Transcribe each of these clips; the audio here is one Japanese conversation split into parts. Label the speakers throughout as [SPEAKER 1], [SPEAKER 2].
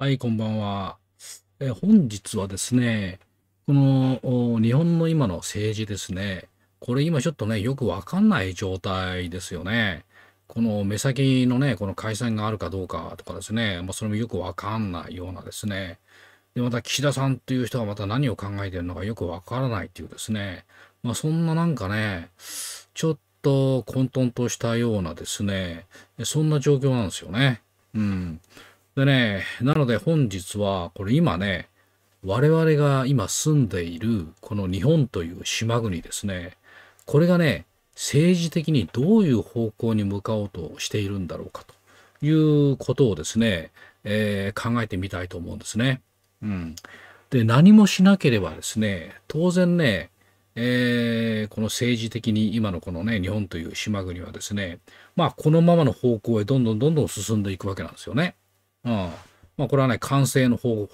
[SPEAKER 1] はい、こんばんは。え本日はですね、この日本の今の政治ですね、これ今ちょっとね、よくわかんない状態ですよね。この目先のね、この解散があるかどうかとかですね、まあ、それもよくわかんないようなですね。で、また岸田さんという人がまた何を考えてるのかよくわからないというですね、まあ、そんななんかね、ちょっと混沌としたようなですね、そんな状況なんですよね。うん。でね、なので本日は、これ今ね、我々が今住んでいるこの日本という島国ですね、これがね、政治的にどういう方向に向かおうとしているんだろうかということをですね、えー、考えてみたいと思うんですね。うん。で、何もしなければですね、当然ね、えー、この政治的に今のこのね、日本という島国はですね、まあこのままの方向へどんどんどんどん進んでいくわけなんですよね。うん。まあ、これはね、完成の法、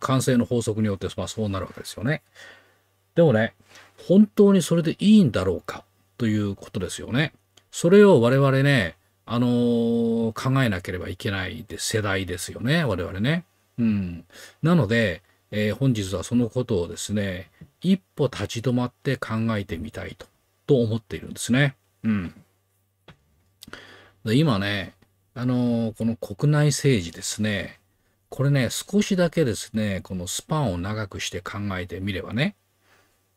[SPEAKER 1] 完成の法則によって、まあ、そうなるわけですよね。でもね、本当にそれでいいんだろうかということですよね。それを我々ね、あのー、考えなければいけない世代ですよね、我々ね。うん。なので、えー、本日はそのことをですね、一歩立ち止まって考えてみたいと、と思っているんですね。うん。で今ね、あの、この国内政治ですね、これね、少しだけですね、このスパンを長くして考えてみればね、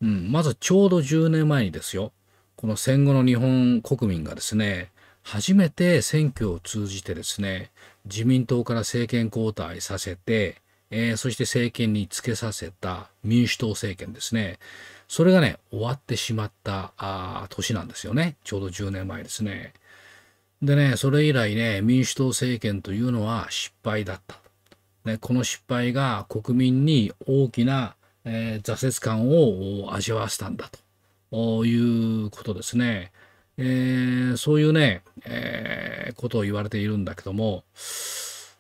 [SPEAKER 1] うん、まずちょうど10年前にですよ、この戦後の日本国民がですね、初めて選挙を通じてですね、自民党から政権交代させて、えー、そして政権につけさせた民主党政権ですね。それがね、終わってしまったあ年なんですよね。ちょうど10年前ですね。でね、それ以来ね、民主党政権というのは失敗だった。ね、この失敗が国民に大きな、えー、挫折感を味わわせたんだということですね。えー、そういうね、えー、ことを言われているんだけども、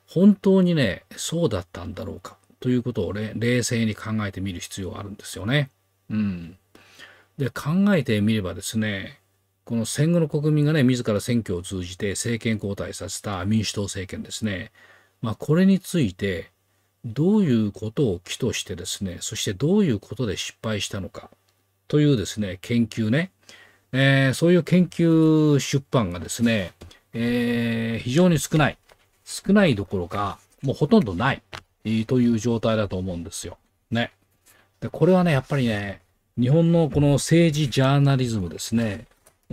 [SPEAKER 1] 本当にね、そうだったんだろうかということを、ね、冷静に考えてみる必要があるんですよね。うん。で、考えてみればですね、この戦後の国民がね、自ら選挙を通じて政権交代させた民主党政権ですね。まあ、これについて、どういうことを起としてですね、そしてどういうことで失敗したのか、というですね、研究ね、えー、そういう研究出版がですね、えー、非常に少ない。少ないどころか、もうほとんどない、えー、という状態だと思うんですよ。ね。で、これはね、やっぱりね、日本のこの政治ジャーナリズムですね、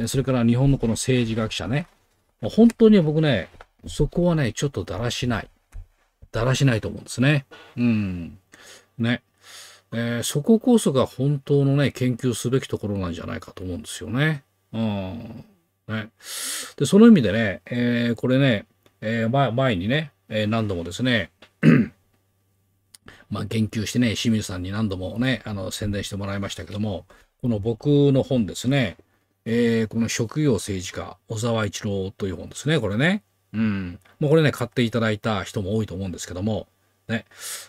[SPEAKER 1] それから日本のこの政治学者ね。本当に僕ね、そこはね、ちょっとだらしない。だらしないと思うんですね。うん。ね。えー、そここそが本当のね、研究すべきところなんじゃないかと思うんですよね。うん。ね。で、その意味でね、えー、これね、えー、前、前にね、えー、何度もですね、まあ、言及してね、清水さんに何度もね、あの、宣伝してもらいましたけども、この僕の本ですね、えー、この職業政治家、小沢一郎という本ですね、これね。うん。もうこれね、買っていただいた人も多いと思うんですけども、ね。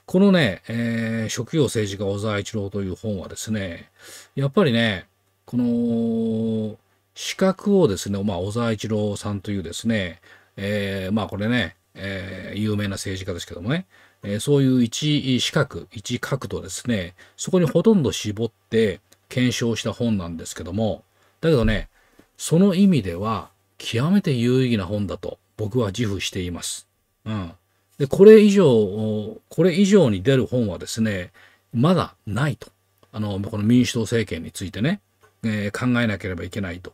[SPEAKER 1] このね、えー、職業政治家小沢一郎という本はですね、やっぱりね、この、資格をですね、まあ、小沢一郎さんというですね、えー、まあこれね、えー、有名な政治家ですけどもね、えー、そういう一資格、一角度ですね、そこにほとんど絞って検証した本なんですけども、だけどね、その意味では極めて有意義な本だと僕は自負しています。うん。で、これ以上、これ以上に出る本はですね、まだないと。あの、この民主党政権についてね、えー、考えなければいけないと。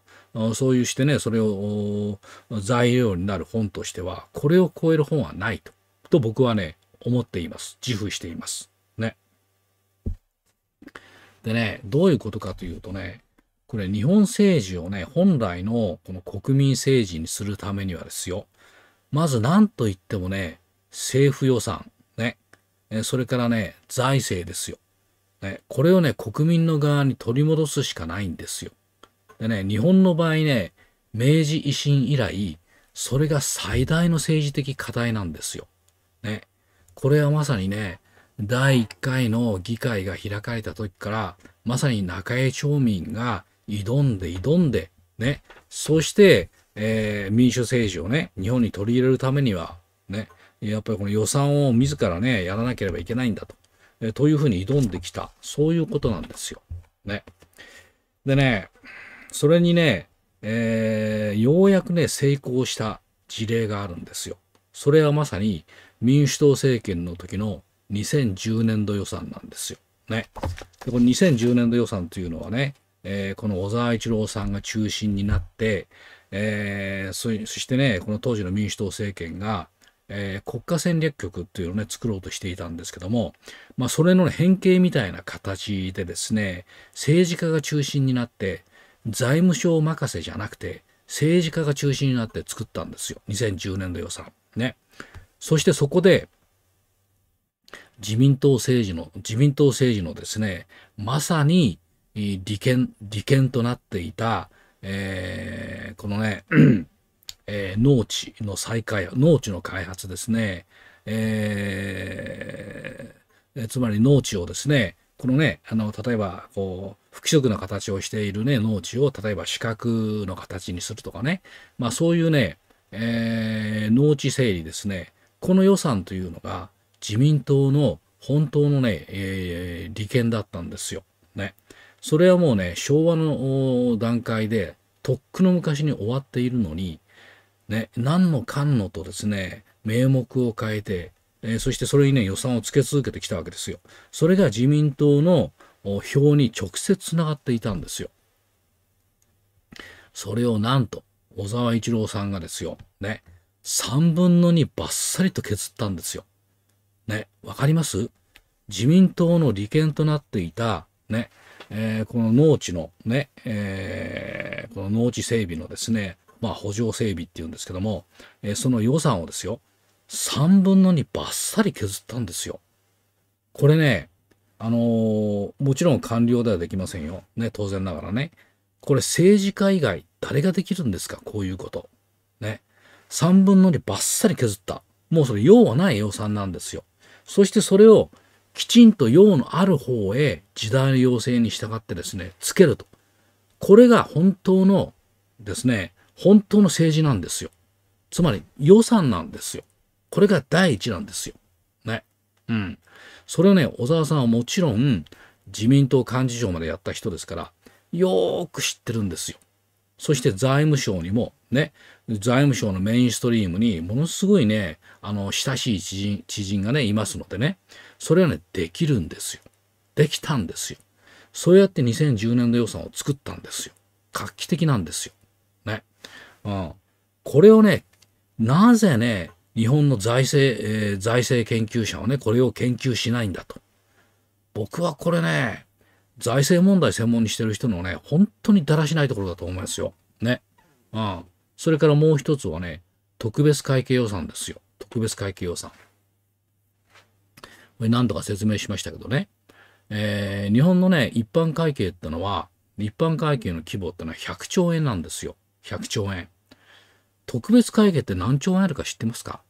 [SPEAKER 1] そういうしてね、それを材料になる本としては、これを超える本はないと。と僕はね、思っています。自負しています。ね。でね、どういうことかというとね、これ日本政治をね、本来のこの国民政治にするためにはですよ、まず何と言ってもね、政府予算、ね、それからね、財政ですよ。ね、これをね、国民の側に取り戻すしかないんですよ。でね、日本の場合ね、明治維新以来、それが最大の政治的課題なんですよ。ね。これはまさにね、第1回の議会が開かれた時から、まさに中江町民が挑んで挑んで、ね、そして、えー、民主政治をね、日本に取り入れるためには、ね、やっぱりこの予算を自らね、やらなければいけないんだと。えー、というふうに挑んできた。そういうことなんですよ。ね。でね、それにね、えー、ようやくね、成功した事例があるんですよ。それはまさに民主党政権の時の2010年度予算なんですよ。ね。でこの2010年度予算というのはね、えー、この小沢一郎さんが中心になって、えー、そしてねこの当時の民主党政権が、えー、国家戦略局っていうのをね作ろうとしていたんですけども、まあ、それの変形みたいな形でですね政治家が中心になって財務省任せじゃなくて政治家が中心になって作ったんですよ2010年度予算ねそしてそこで自民党政治の自民党政治のですねまさに利権、利権となっていた、えー、このね、えー、農地の再開、農地の開発ですね、えー、つまり農地をですね、このね、あの、例えば、こう、不規則な形をしているね、農地を、例えば四角の形にするとかね、まあそういうね、えー、農地整理ですね、この予算というのが自民党の本当のね、えー、利権だったんですよ。ね。それはもうね、昭和の段階で、とっくの昔に終わっているのに、ね、何のかんのとですね、名目を変えて、えー、そしてそれにね、予算をつけ続けてきたわけですよ。それが自民党の票に直接つながっていたんですよ。それをなんと、小沢一郎さんがですよ、ね、3分の2バッサリと削ったんですよ。ね、わかります自民党の利権となっていた、ね、えー、この農地のね、えー、この農地整備のですね、まあ、補助整備っていうんですけども、えー、その予算をですよ、3分の2バッサリ削ったんですよ。これね、あのー、もちろん官僚ではできませんよ。ね、当然ながらね。これ政治家以外誰ができるんですかこういうこと。ね。3分の2バッサリ削った。もうそれ用はない予算なんですよ。そしてそれをきちんと用のある方へ時代の要請に従ってですね、つけると。これが本当のですね、本当の政治なんですよ。つまり予算なんですよ。これが第一なんですよ。ね。うん。それはね、小沢さんはもちろん自民党幹事長までやった人ですから、よーく知ってるんですよ。そして財務省にもね、財務省のメインストリームにものすごいね、あの、親しい知人知人がね、いますのでね、それはね、できるんですよ。できたんですよ。そうやって2010年度予算を作ったんですよ。画期的なんですよ。ね。うん。これをね、なぜね、日本の財政、えー、財政研究者はね、これを研究しないんだと。僕はこれね、財政問題専門にしてる人のね、本当にだらしないところだと思いますよ。ね。うん。それからもう一つはね、特別会計予算ですよ。特別会計予算。何度か説明しましたけどね、えー、日本のね、一般会計ってのは、一般会計の規模ってのは100兆円なんですよ。100兆円。特別会計って何兆円あるか知ってますか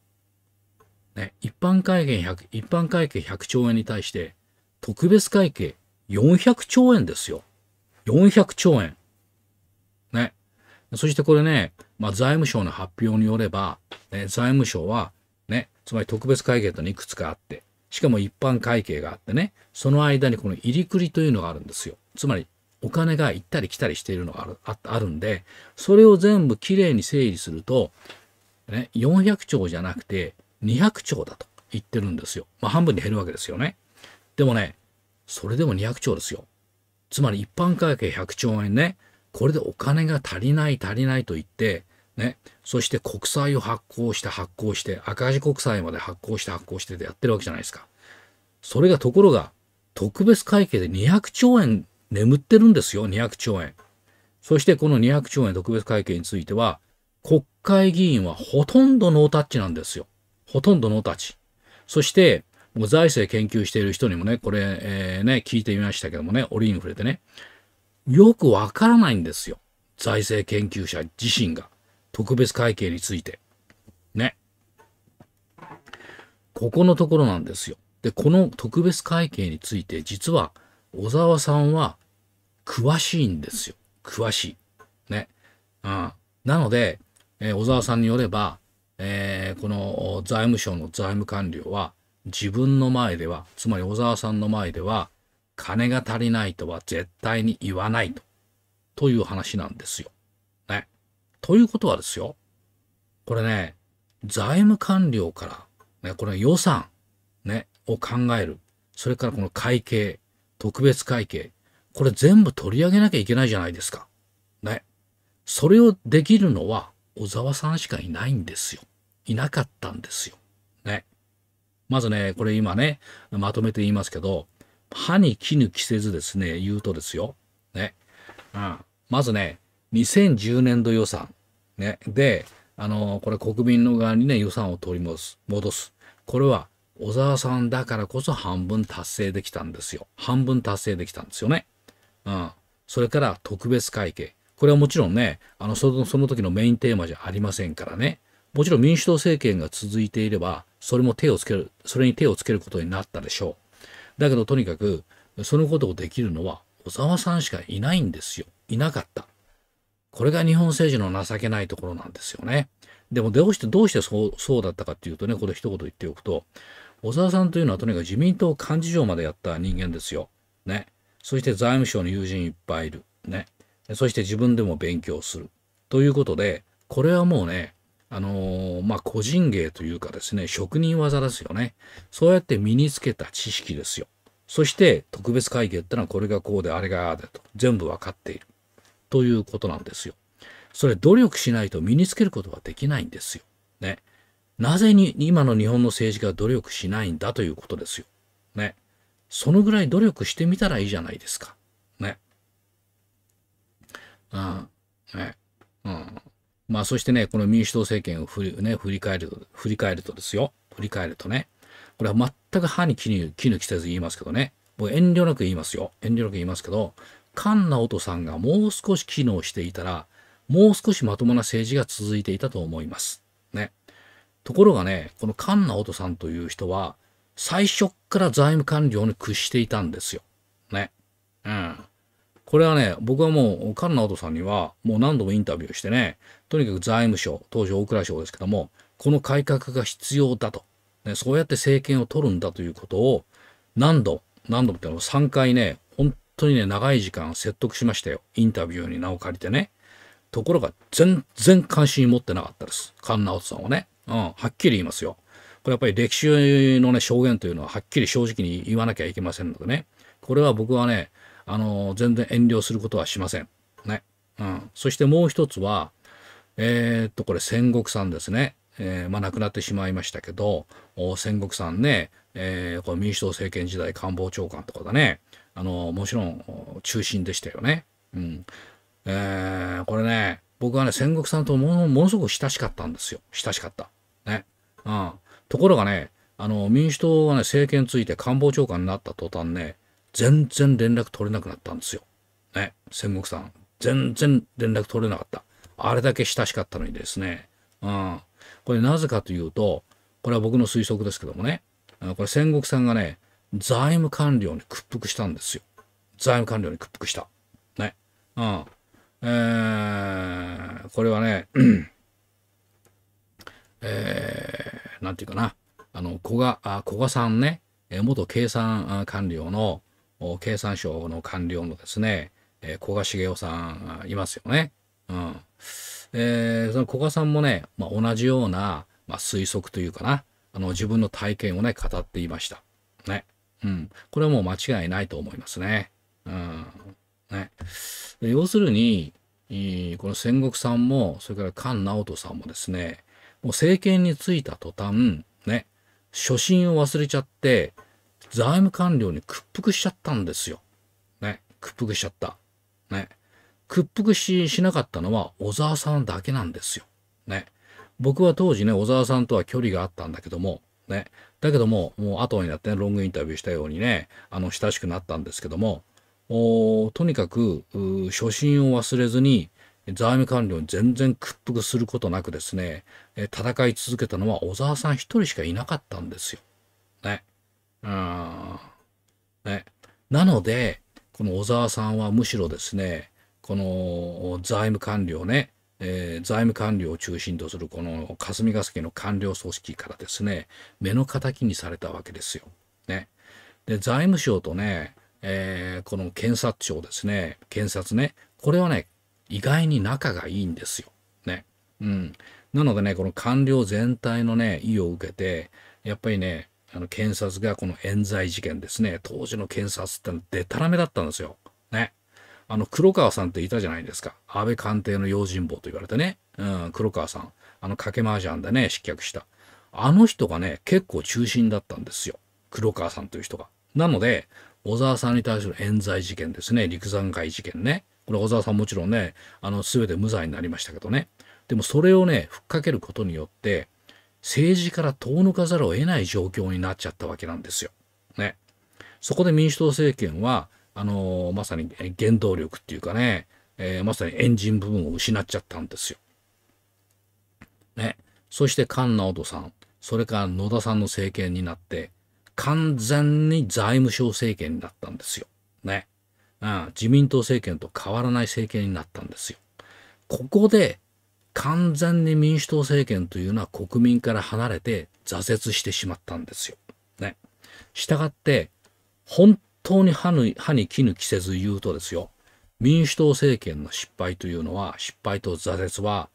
[SPEAKER 1] ね、一般会計100、一般会計100兆円に対して、特別会計400兆円ですよ。400兆円。ね。そしてこれね、まあ、財務省の発表によれば、ね、財務省は、ね、つまり特別会計といくつかあって、しかも一般会計があってね、その間にこの入りくりというのがあるんですよ。つまり、お金が行ったり来たりしているのがあるああるんで、それを全部きれいに整理すると、ね、400兆じゃなくて200兆だと言ってるんですよ。まあ半分に減るわけですよね。でもね、それでも200兆ですよ。つまり一般会計100兆円ね、これでお金が足りない足りないと言って、ね、そして国債を発行して発行して赤字国債まで発行して発行してでやってるわけじゃないですかそれがところが特別会計で200兆円眠ってるんですよ200兆円そしてこの200兆円特別会計については国会議員はほとんどノータッチなんですよほとんどノータッチそしてもう財政研究している人にもねこれ、えー、ね聞いてみましたけどもね折に触れてねよくわからないんですよ財政研究者自身が特別会計について。ね。ここのところなんですよ。で、この特別会計について、実は小沢さんは詳しいんですよ。詳しい。ね。うん。なので、えー、小沢さんによれば、えー、この財務省の財務官僚は、自分の前では、つまり小沢さんの前では、金が足りないとは絶対に言わないと、という話なんですよ。ということはですよ、これね、財務官僚から、ね、これ予算、ね、を考える。それからこの会計、特別会計。これ全部取り上げなきゃいけないじゃないですか。ね。それをできるのは小沢さんしかいないんですよ。いなかったんですよ。ね。まずね、これ今ね、まとめて言いますけど、歯に衣着せずですね、言うとですよ。ね。うん。まずね、2010年度予算、ね、で、あの、これ国民の側にね、予算を取り戻す。戻す。これは、小沢さんだからこそ半分達成できたんですよ。半分達成できたんですよね。うん。それから特別会計。これはもちろんね、あの、その、その時のメインテーマじゃありませんからね。もちろん民主党政権が続いていれば、それも手をつける、それに手をつけることになったでしょう。だけどとにかく、そのことをできるのは小沢さんしかいないんですよ。いなかった。これが日本政治の情けないところなんですよね。でもどうしてどうしてそうそうだったかっていうとね、これ一言言っておくと、小沢さんというのはとにかく自民党幹事長までやった人間ですよ。ね。そして財務省の友人いっぱいいる。ね。そして自分でも勉強する。ということで、これはもうね、あのー、まあ、個人芸というかですね、職人技ですよね。そうやって身につけた知識ですよ。そして、特別会計ってのはこれがこうであれがああでと、全部わかっている。ということなんですよ。それ努力しないと身につけることはできないんですよ。ね。なぜに今の日本の政治家は努力しないんだということですよ。ね。そのぐらい努力してみたらいいじゃないですか。ね。うん。ね。うん。まあそしてね、この民主党政権を振り,、ね、振り返ると、振り返るとですよ。振り返るとね。これは全く歯に絹に気抜きせず言いますけどね。もう遠慮なく言いますよ。遠慮なく言いますけど、菅直人さんがもう少し機能していたら、もう少しまともな政治が続いていたと思います。ね。ところがね、この菅直人さんという人は、最初から財務官僚に屈していたんですよ。ね。うん。これはね、僕はもう、菅直人さんには、もう何度もインタビューしてね、とにかく財務省、当時大蔵省ですけども、この改革が必要だと。ね、そうやって政権を取るんだということを、何度、何度もっての3回ね、当にね、長い時間説得しましたよ。インタビューに名を借りてね。ところが、全然関心持ってなかったです。菅直人さんはね。うん、はっきり言いますよ。これやっぱり歴史のね、証言というのははっきり正直に言わなきゃいけませんのでね。これは僕はね、あの、全然遠慮することはしません。ね。うん。そしてもう一つは、えー、っと、これ戦国さんですね。えー、まあ亡くなってしまいましたけど、戦国さんね、えー、これ民主党政権時代官房長官とかだね。あの、もちろん中心でしたよね。うん。えー、これね、僕はね、戦国さんとものすごく親しかったんですよ。親しかった。ね。うん。ところがね、あの、民主党がね、政権ついて官房長官になった途端ね、全然連絡取れなくなったんですよ。ね。戦国さん。全然連絡取れなかった。あれだけ親しかったのにですね。うん。これなぜかというと、これは僕の推測ですけどもね、これ戦国さんがね、財務官僚に屈服したんですよ。財務官僚に屈服した。ね。うん。えー、これはね、えー、なんていうかな。あの、古賀、あ古賀さんね、元経産官僚の、経産省の官僚のですね、え古賀茂雄さんいますよね。うん。えー、その古賀さんもね、まあ、同じような、まあ、推測というかな、あの、自分の体験をね、語っていました。ね。うん。これはもう間違いないと思いますね。うん。ね。要するに、この戦国さんも、それから菅直人さんもですね、もう政権に就いた途端、ね、初心を忘れちゃって、財務官僚に屈服しちゃったんですよ。ね、屈服しちゃった。ね、屈服ししなかったのは小沢さんだけなんですよ。ね、僕は当時ね、小沢さんとは距離があったんだけども、ね。だけども、もう後になってね、ロングインタビューしたようにね、あの、親しくなったんですけども、おとにかく、初心を忘れずに、財務官僚に全然屈服することなくですね、戦い続けたのは小沢さん一人しかいなかったんですよ。ね。うん。ね。なので、この小沢さんはむしろですね、この財務官僚ね、えー、財務官僚を中心とするこの霞が関の官僚組織からですね目の敵にされたわけですよ。ね、で財務省とね、えー、この検察庁ですね検察ねこれはね意外に仲がいいんですよ。ねうん、なのでねこの官僚全体のね意を受けてやっぱりねあの検察がこの冤罪事件ですね当時の検察ってのはでたらめだったんですよ。ね。あの、黒川さんっていたじゃないですか。安倍官邸の用心棒と言われてね。うん、黒川さん。あの、賭け麻雀でね、失脚した。あの人がね、結構中心だったんですよ。黒川さんという人が。なので、小沢さんに対する冤罪事件ですね。陸山会事件ね。これ小沢さんもちろんね、あの、すべて無罪になりましたけどね。でもそれをね、ふっかけることによって、政治から遠のかざるを得ない状況になっちゃったわけなんですよ。ね。そこで民主党政権は、あのまさに原動力っていうかね、えー、まさにエンジン部分を失っちゃったんですよ。ね。そして菅直人さん、それから野田さんの政権になって、完全に財務省政権になったんですよ。ね。うん、自民党政権と変わらない政権になったんですよ。ここで完全に民主党政権というのは国民から離れて挫折してしまったんですよ。ね。したがって、本当に歯に歯に衣着せず言うとですよ、民主党政権の失敗というのは、失敗と挫折は、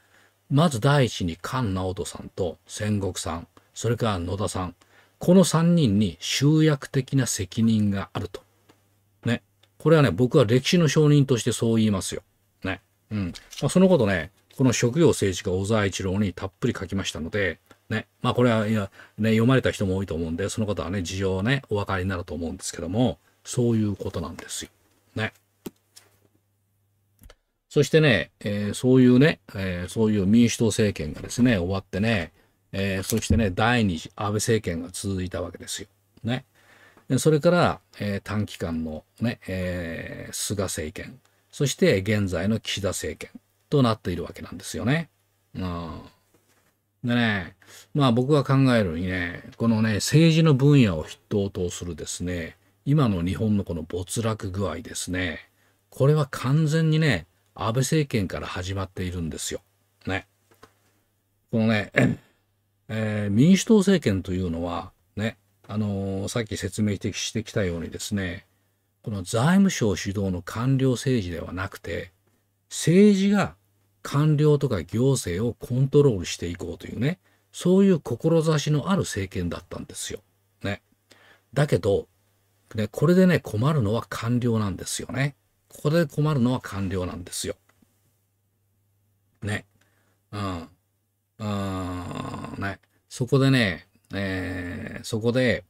[SPEAKER 1] まず第一に菅直人さんと戦国さん、それから野田さん、この3人に集約的な責任があると。ね。これはね、僕は歴史の証人としてそう言いますよ。ね。うん。まあ、そのことね、この職業政治家小沢一郎にたっぷり書きましたので、ね。まあこれは、いや、ね、読まれた人も多いと思うんで、その方はね、事情をね、お分かりになると思うんですけども、そういうことなんですよ。ね。そしてね、えー、そういうね、えー、そういう民主党政権がですね、終わってね、えー、そしてね、第二次安倍政権が続いたわけですよ。ね。それから、えー、短期間のね、えー、菅政権、そして現在の岸田政権となっているわけなんですよね。うん。でね、まあ僕が考えるにね、このね、政治の分野を筆頭とするですね、今の日本のこの没落具合ですね。これは完全にね、安倍政権から始まっているんですよ。ね。このね、えー、民主党政権というのは、ね、あのー、さっき説明してきたようにですね、この財務省主導の官僚政治ではなくて、政治が官僚とか行政をコントロールしていこうというね、そういう志のある政権だったんですよ。ね。だけど、ね、これでね、困るのは官僚なんですよね。ここで困るのは官僚なんですよ。ね。うん。うん、ね。そこでね、えー、そこで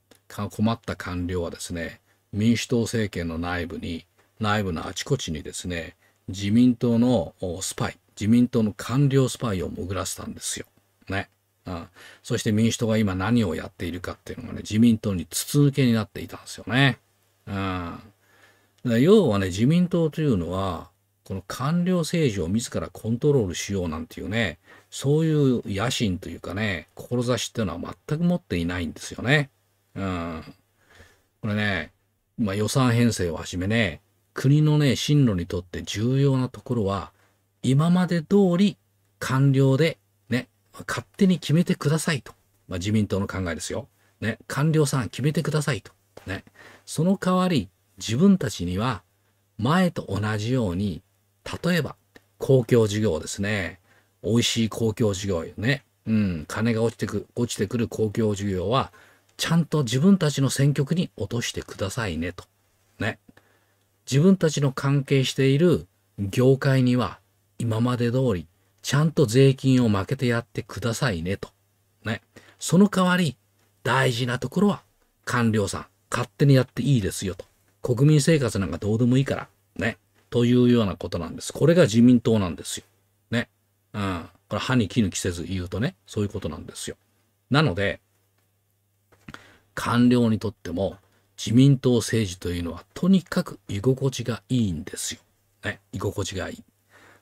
[SPEAKER 1] 困った官僚はですね、民主党政権の内部に、内部のあちこちにですね、自民党のスパイ、自民党の官僚スパイを潜らせたんですよ。ね。うん、そして民主党が今何をやっているかっていうのがね、自民党に筒抜けになっていたんですよね。うん、要はね、自民党というのは、この官僚政治を自らコントロールしようなんていうね、そういう野心というかね、志っていうのは全く持っていないんですよね。うん。これね、まあ、予算編成をはじめね、国のね、進路にとって重要なところは、今まで通り官僚で勝手に決めてくださいと。まあ、自民党の考えですよ。ね、官僚さん決めてくださいと。ね、その代わり自分たちには前と同じように、例えば公共事業ですね。美味しい公共事業よね。うん、金が落ちてく、落ちてくる公共事業は、ちゃんと自分たちの選挙区に落としてくださいねと。ね。自分たちの関係している業界には今まで通りちゃんと税金を負けてやってくださいねと。ね。その代わり、大事なところは官僚さん、勝手にやっていいですよと。国民生活なんかどうでもいいから、ね。というようなことなんです。これが自民党なんですよ。ね。うん。これ歯に衣着せず言うとね、そういうことなんですよ。なので、官僚にとっても自民党政治というのはとにかく居心地がいいんですよ。ね。居心地がいい。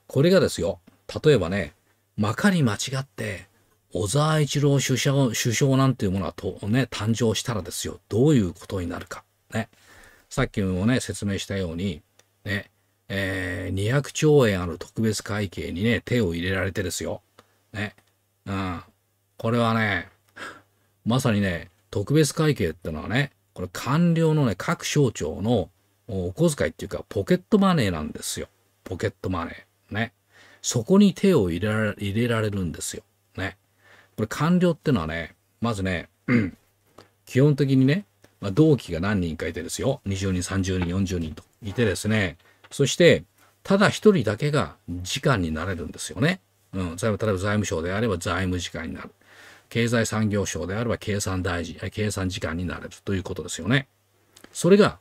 [SPEAKER 1] これがですよ、例えばね、まかに間違って、小沢一郎首相首相なんていうものはと、ね、誕生したらですよ、どういうことになるか。ね、さっきもね、説明したように、ね、えー、200兆円ある特別会計にね、手を入れられてですよ。ね。うん。これはね、まさにね、特別会計ってのはね、これ官僚のね、各省庁のお小遣いっていうか、ポケットマネーなんですよ。ポケットマネー。ね。そこに手を入れられ入れられるんですよ。ね。これ官僚ってのはね、まずね、うん、基本的にね、まあ、同期が何人かいてですよ。20人、30人、40人といてですね。そして、ただ一人だけが時間になれるんですよね。うん。例えば財務省であれば財務時間になる。経済産業省であれば経産大臣、計算時間になれるということですよね。それが、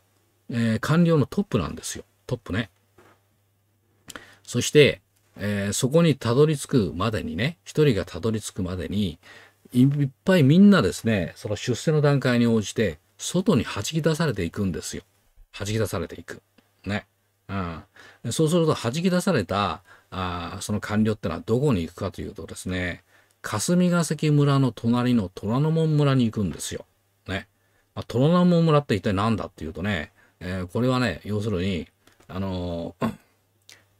[SPEAKER 1] えー、官僚のトップなんですよ。トップね。そして、えー、そこにたどり着くまでにね、一人がたどり着くまでに、いっぱいみんなですね、その出世の段階に応じて、外に弾き出されていくんですよ。弾き出されていく。ね。うん、そうすると弾き出されたあその官僚ってのはどこに行くかというとですね霞ヶ関村の隣の虎ノ門村に行くんですよ。ね。まあ、虎ノ門村って一体何だっていうとね、えー、これはね要するにあのー、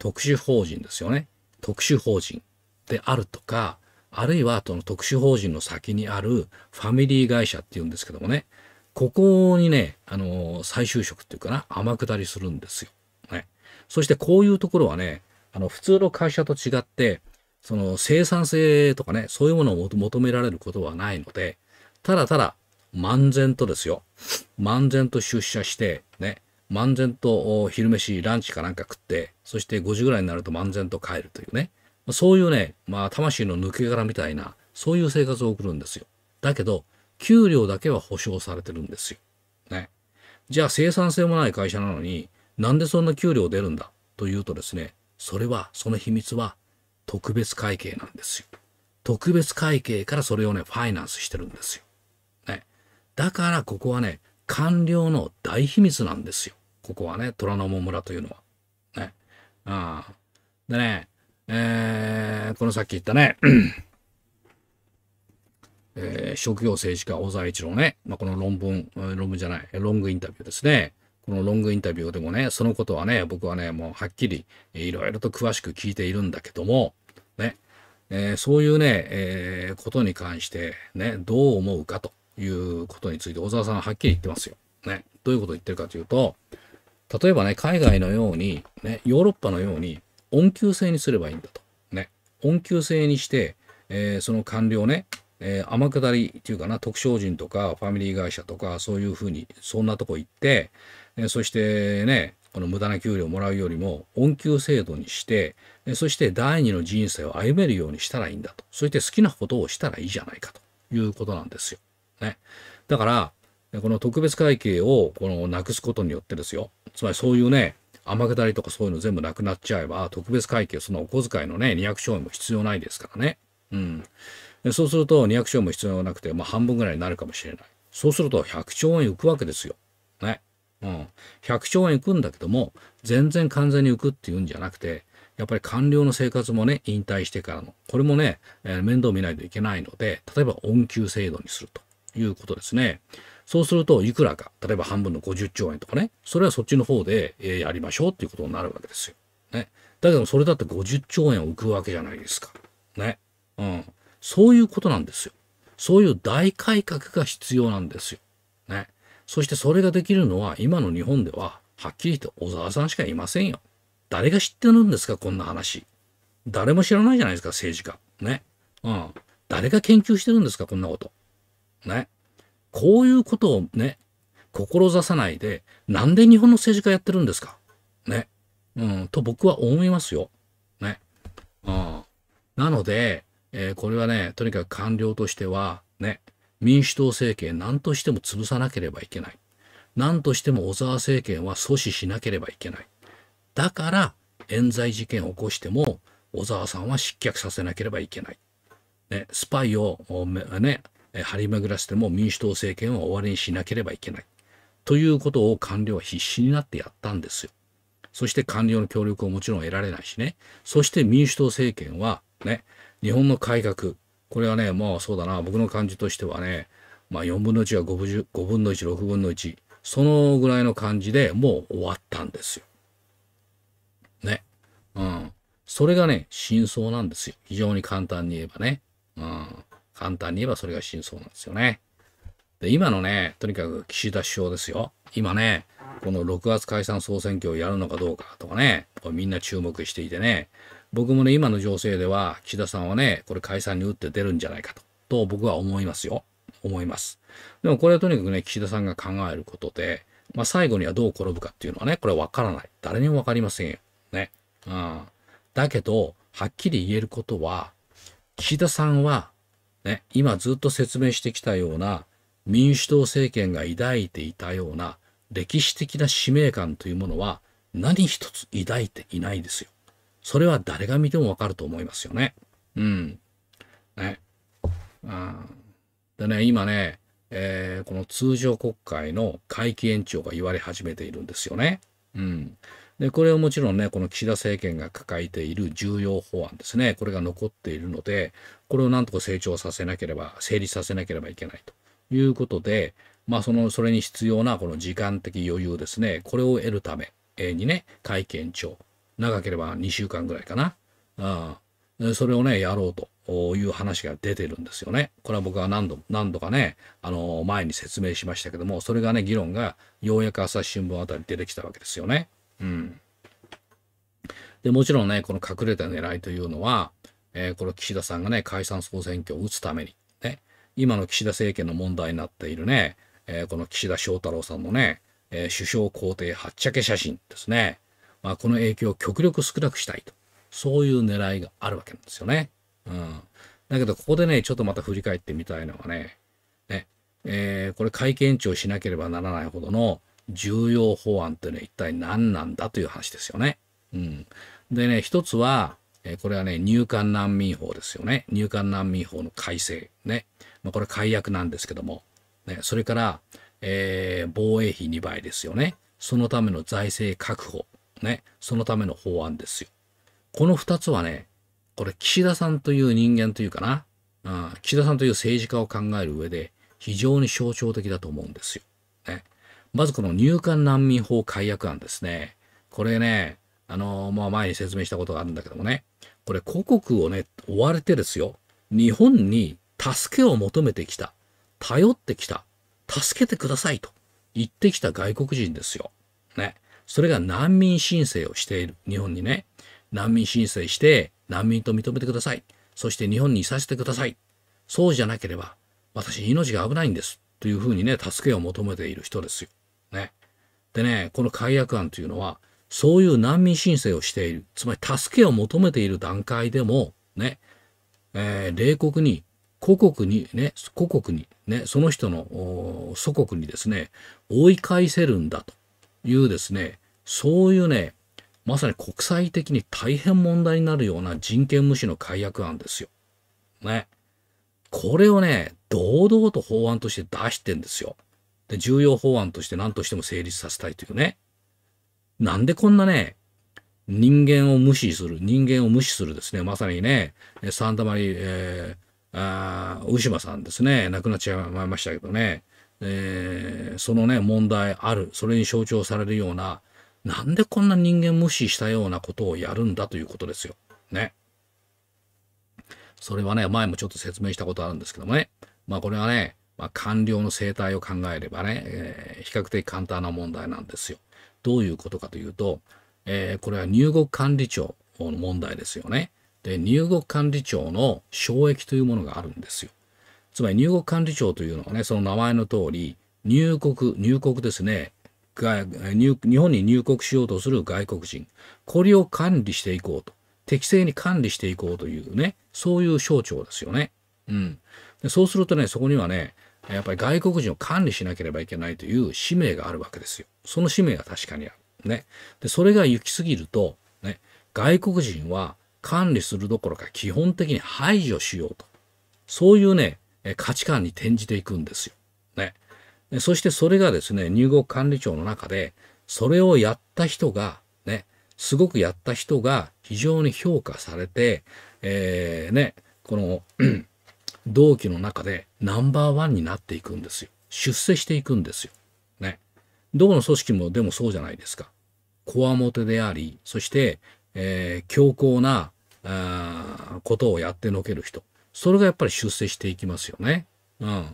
[SPEAKER 1] 特殊法人ですよね。特殊法人であるとか、あるいはその特殊法人の先にあるファミリー会社っていうんですけどもね、ここにね、あの再就職っていうかな、天下りするんですよ。ね。そしてこういうところはね、あの、普通の会社と違って、その生産性とかね、そういうものを求められることはないので、ただただ、漫然とですよ。漫然と出社して、ね、漫然と昼飯、ランチかなんか食って、そして5時ぐらいになると漫然と帰るというね。そういうね、まあ、魂の抜け殻みたいな、そういう生活を送るんですよ。だけど、給料だけは保証されてるんですよ。ね。じゃあ生産性もない会社なのに、なんでそんな給料出るんだというとですね、それは、その秘密は、特別会計なんですよ。特別会計からそれをね、ファイナンスしてるんですよ。ね。だから、ここはね、官僚の大秘密なんですよ。ここはね、虎ノ門村というのは。ね。あでね、えー、このさっき言ったね、えー、職業政治家小沢一郎ね、まあ、この論文、論文じゃない、ロングインタビューですね。このロングインタビューでもね、そのことはね、僕はね、もうはっきりいろいろと詳しく聞いているんだけども、ね、えー、そういうね、えー、ことに関してね、どう思うかと。いうことについて小沢さんははっきり言ってますよ。ね。どういうことを言ってるかというと、例えばね、海外のように、ね、ヨーロッパのように、恩給制にすればいいんだと。ね。恩給制にして、えー、その官僚ね、えー、天下りっていうかな、特商人とかファミリー会社とか、そういうふうに、そんなとこ行って、えー、そしてね、この無駄な給料をもらうよりも、恩給制度にして、えー、そして第二の人生を歩めるようにしたらいいんだと。そして好きなことをしたらいいじゃないかということなんですよ。ね。だから、この特別会計をこのなくすことによってですよ、つまりそういうね、天下りとかそういうの全部なくなっちゃえば、特別会計、そのお小遣いのね、200兆円も必要ないですからね。うん。でそうすると200兆円も必要なくて、まあ半分ぐらいになるかもしれない。そうすると100兆円浮くわけですよ。ね。うん。100兆円浮くんだけども、全然完全に浮くっていうんじゃなくて、やっぱり官僚の生活もね、引退してからの、これもね、えー、面倒見ないといけないので、例えば恩給制度にすると。いうことですね。そうすると、いくらか、例えば半分の50兆円とかね、それはそっちの方で、えやりましょうっていうことになるわけですよ。ね。だけど、それだって50兆円を浮くわけじゃないですか。ね。うん。そういうことなんですよ。そういう大改革が必要なんですよ。ね。そしてそれができるのは、今の日本では、はっきりと小沢さんしかいませんよ。誰が知ってるんですか、こんな話。誰も知らないじゃないですか、政治家。ね。うん。誰が研究してるんですか、こんなこと。ね。こういうことをね、志さないで、なんで日本の政治家やってるんですかね。うん、と僕は思いますよ。ね。うん。なので、えー、これはね、とにかく官僚としては、ね、民主党政権何としても潰さなければいけない。何としても小沢政権は阻止しなければいけない。だから、冤罪事件を起こしても、小沢さんは失脚させなければいけない。ね、スパイを、ね、張り巡らせても民主党政権は終わりにしなければいけない。ということを官僚は必死になってやったんですよ。そして官僚の協力をもちろん得られないしね。そして民主党政権はね、日本の改革。これはね、まあそうだな、僕の感じとしてはね、まあ4分の1が5 ,5 分の1、6分の1。そのぐらいの感じでもう終わったんですよ。ね。うん。それがね、真相なんですよ。非常に簡単に言えばね。うん。簡単に言えばそれが真相なんですよね。で、今のね、とにかく岸田首相ですよ。今ね、この6月解散総選挙をやるのかどうかとかね、これみんな注目していてね、僕もね、今の情勢では、岸田さんはね、これ解散に打って出るんじゃないかと、と僕は思いますよ。思います。でもこれはとにかくね、岸田さんが考えることで、まあ、最後にはどう転ぶかっていうのはね、これわからない。誰にもわかりませんよ。ね。うん。だけど、はっきり言えることは、岸田さんはね、今ずっと説明してきたような民主党政権が抱いていたような歴史的な使命感というものは何一つ抱いていないですよ。それは誰が見てもわかると思いますよね。うん。ね。うん、でね、今ね、えー、この通常国会の会期延長が言われ始めているんですよね。うん。で、これはもちろんね、この岸田政権が抱えている重要法案ですね、これが残っているので、これをなんとか成長させなければ、成立させなければいけないということで、まあ、その、それに必要なこの時間的余裕ですね、これを得るためにね、会見長、長ければ2週間ぐらいかな、ん、それをね、やろうという話が出てるんですよね。これは僕は何度も何度かね、あの前に説明しましたけども、それがね、議論がようやく朝日新聞あたり出てきたわけですよね。うん。で、もちろんね、この隠れた狙いというのは、えー、この岸田さんがね、解散総選挙を打つために、ね、今の岸田政権の問題になっているね、えー、この岸田翔太郎さんのね、えー、首相皇帝はっちゃけ写真ですね。まあ、この影響を極力少なくしたいと。そういう狙いがあるわけなんですよね。うん。だけど、ここでね、ちょっとまた振り返ってみたいのはね、ね、えー、これ会見長しなければならないほどの、重要法案ってね、一体何なんだという話ですよね。うん。でね、一つは、えこれはね、入管難民法ですよね。入管難民法の改正。ね。まあ、これ解約なんですけども。ね。それから、えー、防衛費2倍ですよね。そのための財政確保。ね。そのための法案ですよ。この二つはね、これ岸田さんという人間というかな。うん、岸田さんという政治家を考える上で非常に象徴的だと思うんですよ。ね。まずこの入管難民法改悪案ですね。これね、あのー、まあ、前に説明したことがあるんだけどもね、これ、故国をね、追われてですよ、日本に助けを求めてきた、頼ってきた、助けてくださいと言ってきた外国人ですよ。ね。それが難民申請をしている。日本にね。難民申請して、難民と認めてください。そして日本にいさせてください。そうじゃなければ、私命が危ないんです。というふうにね、助けを求めている人ですよ。でね、この解約案というのは、そういう難民申請をしている、つまり助けを求めている段階でも、ね、えー、冷酷に、故国に、ね、故国に、ね、その人の祖国にですね、追い返せるんだというですね、そういうね、まさに国際的に大変問題になるような人権無視の解約案ですよ。ね。これをね、堂々と法案として出してんですよ。で、重要法案として何としても成立させたいというね。なんでこんなね、人間を無視する、人間を無視するですね。まさにね、サンタマリ、えー、あウシマさんですね、亡くなっちゃいましたけどね、えー、そのね、問題ある、それに象徴されるような、なんでこんな人間無視したようなことをやるんだということですよ。ね。それはね、前もちょっと説明したことあるんですけどもね。まあこれはね、まあ、官僚の生態を考えればね、えー、比較的簡単な問題なんですよ。どういうことかというと、えー、これは入国管理庁の問題ですよね。で、入国管理庁の障壁というものがあるんですよ。つまり入国管理庁というのはね、その名前の通り、入国、入国ですね。入日本に入国しようとする外国人。これを管理していこうと。適正に管理していこうというね、そういう省庁ですよね。うん。でそうするとね、そこにはね、やっぱり外国人を管理しなければいけないという使命があるわけですよ。その使命が確かにある。ね。で、それが行き過ぎると、ね、外国人は管理するどころか基本的に排除しようと。そういうね、価値観に転じていくんですよ。ね。そしてそれがですね、入国管理庁の中で、それをやった人が、ね、すごくやった人が非常に評価されて、えー、ね、この同期の中でナンバーワンになっていくんですよ。出世していくんですよ。ね。どこの組織もでもそうじゃないですか。こわもてであり、そして、えー、強硬なあことをやってのける人。それがやっぱり出世していきますよね。うん。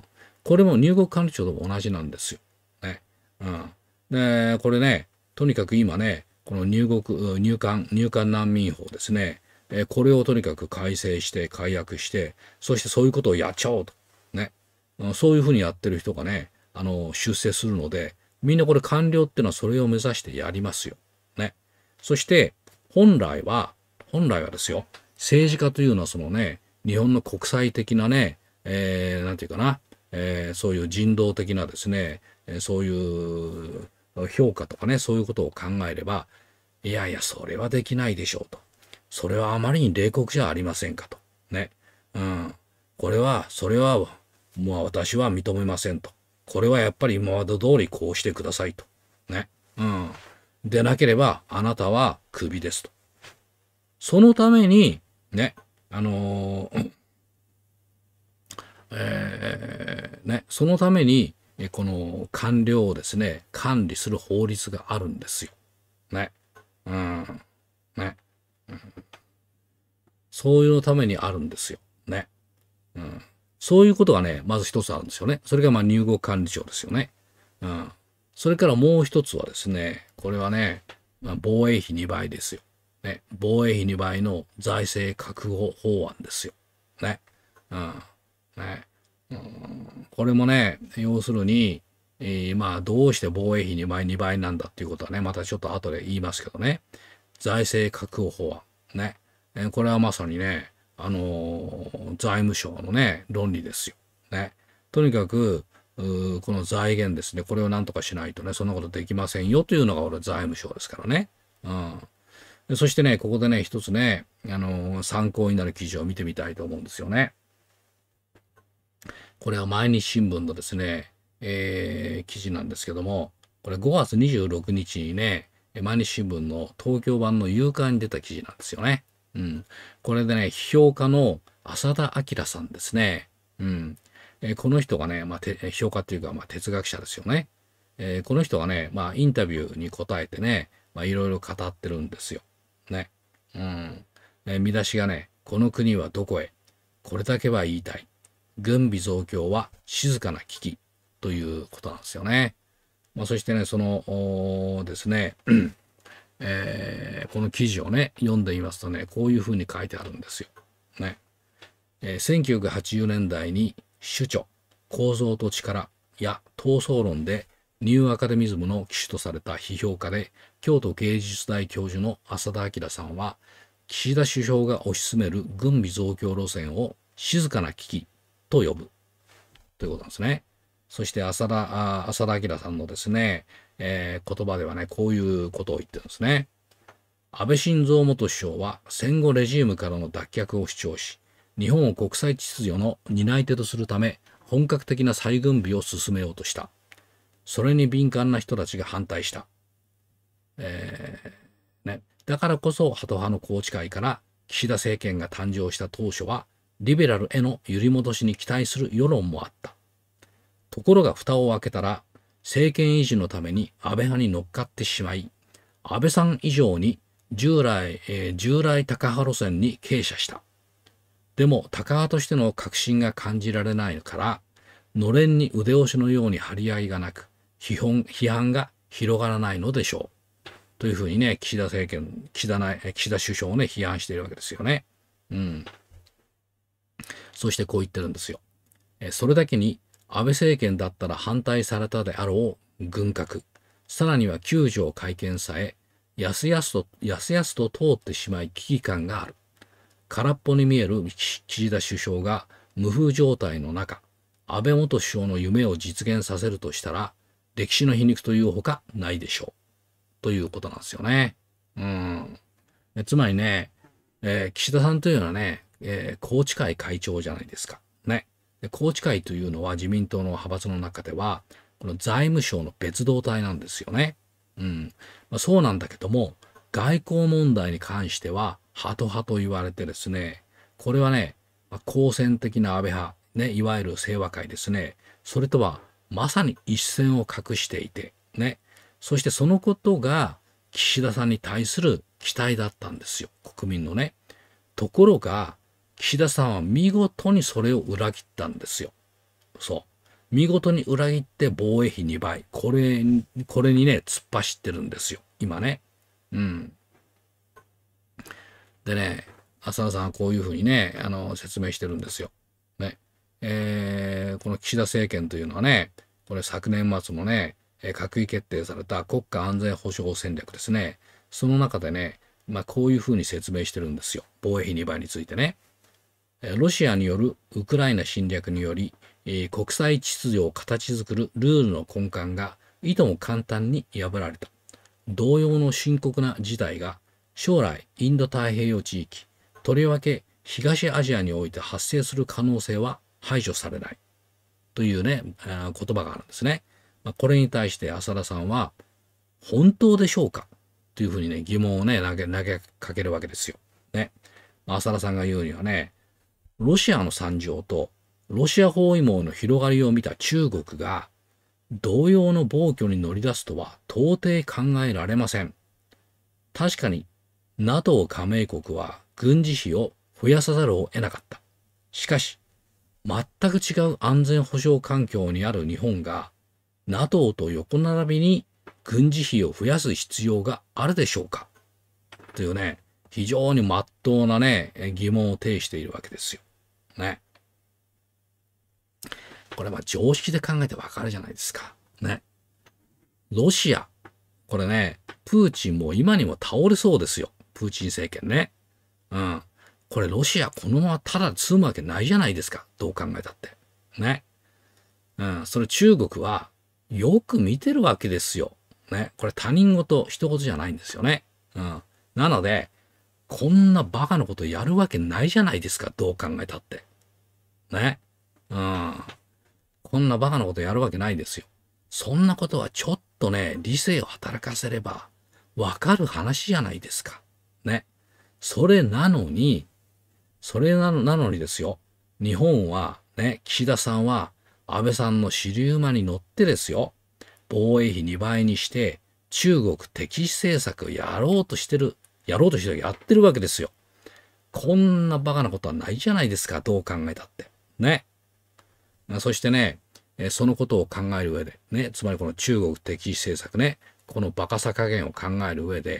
[SPEAKER 1] これも入国管理庁と同じなんですよ。ね。うん。で、これね、とにかく今ね、この入国、入管、入管難民法ですね。えこれをとにかく改正して解約してそしてそういうことをやっちゃおうとねそういうふうにやってる人がねあの出世するのでみんなこれ官僚っていうのはそれを目指してやりますよ。ね。そして本来は本来はですよ政治家というのはそのね日本の国際的なね何、えー、て言うかな、えー、そういう人道的なですね、えそういう評価とかねそういうことを考えればいやいやそれはできないでしょうとそれはあまりに冷酷じゃありませんかと。ね。うん。これは、それは、もう私は認めませんと。これはやっぱり今まで通りこうしてくださいと。
[SPEAKER 2] ね。うん。
[SPEAKER 1] でなければ、あなたはクビですと。そのために、ね、あのー、えー、ね、そのために、この官僚をですね、管理する法律があるんですよ。ね。うん。ね。そういうためにあるんですよ。ね。うん。そういうことがね、まず一つあるんですよね。それがまあ入国管理庁ですよね。うん。それからもう一つはですね、これはね、まあ、防衛費2倍ですよ。ね。防衛費2倍の財政確保法案ですよ。ね。うん。ね。うん、これもね、要するに、えー、まあどうして防衛費2倍2倍なんだっていうことはね、またちょっと後で言いますけどね。財政確保法案。ね。えこれはまさにね、あのー、財務省のね、論理ですよ。ね。とにかく、この財源ですね、これをなんとかしないとね、そんなことできませんよというのが俺財務省ですからね。うん。そしてね、ここでね、一つね、あのー、参考になる記事を見てみたいと思うんですよね。これは毎日新聞のですね、えー、記事なんですけども、これ5月26日にね、毎日新聞の東京版の夕刊に出た記事なんですよね。うん。これでね、批評家の浅田明さんですね。うん。えこの人がね、まあ、評価っていうか、まあ、哲学者ですよね。えー、この人がね、まあ、インタビューに答えてね、まあ、いろいろ語ってるんですよ。ね。うん。ね、見出しがね、この国はどこへこれだけは言いたい。軍備増強は静かな危機ということなんですよね。まあ、そしてね、そのですね、えー、この記事をね、読んでみますとね、こういうふうに書いてあるんですよ。ね。えー、1980年代に主著、構造と力や闘争論でニューアカデミズムの旗手とされた批評家で、京都芸術大教授の浅田明さんは、岸田首相が推し進める軍備増強路線を静かな危機と呼ぶということなんですね。そして浅田、浅田明さんのですね、えー、言葉ではね、こういうことを言ってるんですね。安倍晋三元首相は戦後レジームからの脱却を主張し、日本を国際秩序の担い手とするため、本格的な再軍備を進めようとした。それに敏感な人たちが反対した。えー、ね、だからこそ、ハト派の宏池会から岸田政権が誕生した当初は、リベラルへの揺り戻しに期待する世論もあった。ところが蓋を開けたら、政権維持のために安倍派に乗っかってしまい、安倍さん以上に従来、えー、従来高派路線に傾斜した。でも、高派としての確信が感じられないから、のれんに腕押しのように張り合いがなく、批判批判が広がらないのでしょう。というふうにね、岸田政権、岸田内岸田首相をね、批判しているわけですよね。うん。そしてこう言ってるんですよ。えそれだけに、安倍政権だったら反対されたであろう軍拡、さらには救助を会見さえ、やすやすと、やすやすと通ってしまい危機感がある。空っぽに見える岸田首相が無風状態の中、安倍元首相の夢を実現させるとしたら、歴史の皮肉というほかないでしょう。ということなんですよね。うん。つまりね、えー、岸田さんというのはね、えー、宏池会会長じゃないですか。で宏池会というのは自民党の派閥の中では、この財務省の別動隊なんですよね。うん。まあ、そうなんだけども、外交問題に関しては、ハト派と言われてですね、これはね、まあ、公的な安倍派、ね、いわゆる清和会ですね、それとはまさに一線を画していて、ね、そしてそのことが岸田さんに対する期待だったんですよ、国民のね。ところが、岸田さんは見事にそれを裏切ったんですよ。そう。見事に裏切って防衛費2倍。これ、これにね、突っ走ってるんですよ。今ね。うん。でね、浅野さんはこういうふうにね、あの、説明してるんですよ。ね。えー、この岸田政権というのはね、これ昨年末もね、閣議決定された国家安全保障戦略ですね。その中でね、まあ、こういうふうに説明してるんですよ。防衛費2倍についてね。ロシアによるウクライナ侵略により、えー、国際秩序を形作るルールの根幹がいとも簡単に破られた。同様の深刻な事態が将来インド太平洋地域、とりわけ東アジアにおいて発生する可能性は排除されない。というね、あ言葉があるんですね。まあ、これに対して浅田さんは、本当でしょうかというふうにね、疑問をね、投げ、投げかけるわけですよ。ね。浅田さんが言うにはね、ロシアの惨状とロシア包囲網の広がりを見た中国が同様の暴挙に乗り出すとは到底考えられません。確かに NATO 加盟国は軍事費を増やさざるを得なかった。しかし、全く違う安全保障環境にある日本が NATO と横並びに軍事費を増やす必要があるでしょうかというね、非常に真っ当なね、疑問を呈しているわけですよ。ね。これは常識で考えてわかるじゃないですか。ね。ロシア。これね、プーチンも今にも倒れそうですよ。プーチン政権ね。うん。これロシアこのままただ積むわけないじゃないですか。どう考えたって。ね。うん。それ中国はよく見てるわけですよ。ね。これ他人事、人事じゃないんですよね。うん。なので、こんなバカなことやるわけないじゃないですか、どう考えたって。ね。うん。こんなバカなことやるわけないですよ。そんなことはちょっとね、理性を働かせれば、わかる話じゃないですか。ね。それなのに、それなのなのにですよ。日本は、ね、岸田さんは、安倍さんの支流馬に乗ってですよ。防衛費2倍にして、中国敵視政策をやろうとしてるやろうとしてやってるわけですよ。こんなバカなことはないじゃないですか、どう考えたって。ね。そしてね、そのことを考える上で、ね、つまりこの中国敵視政策ね、このバカさ加減を考える上で、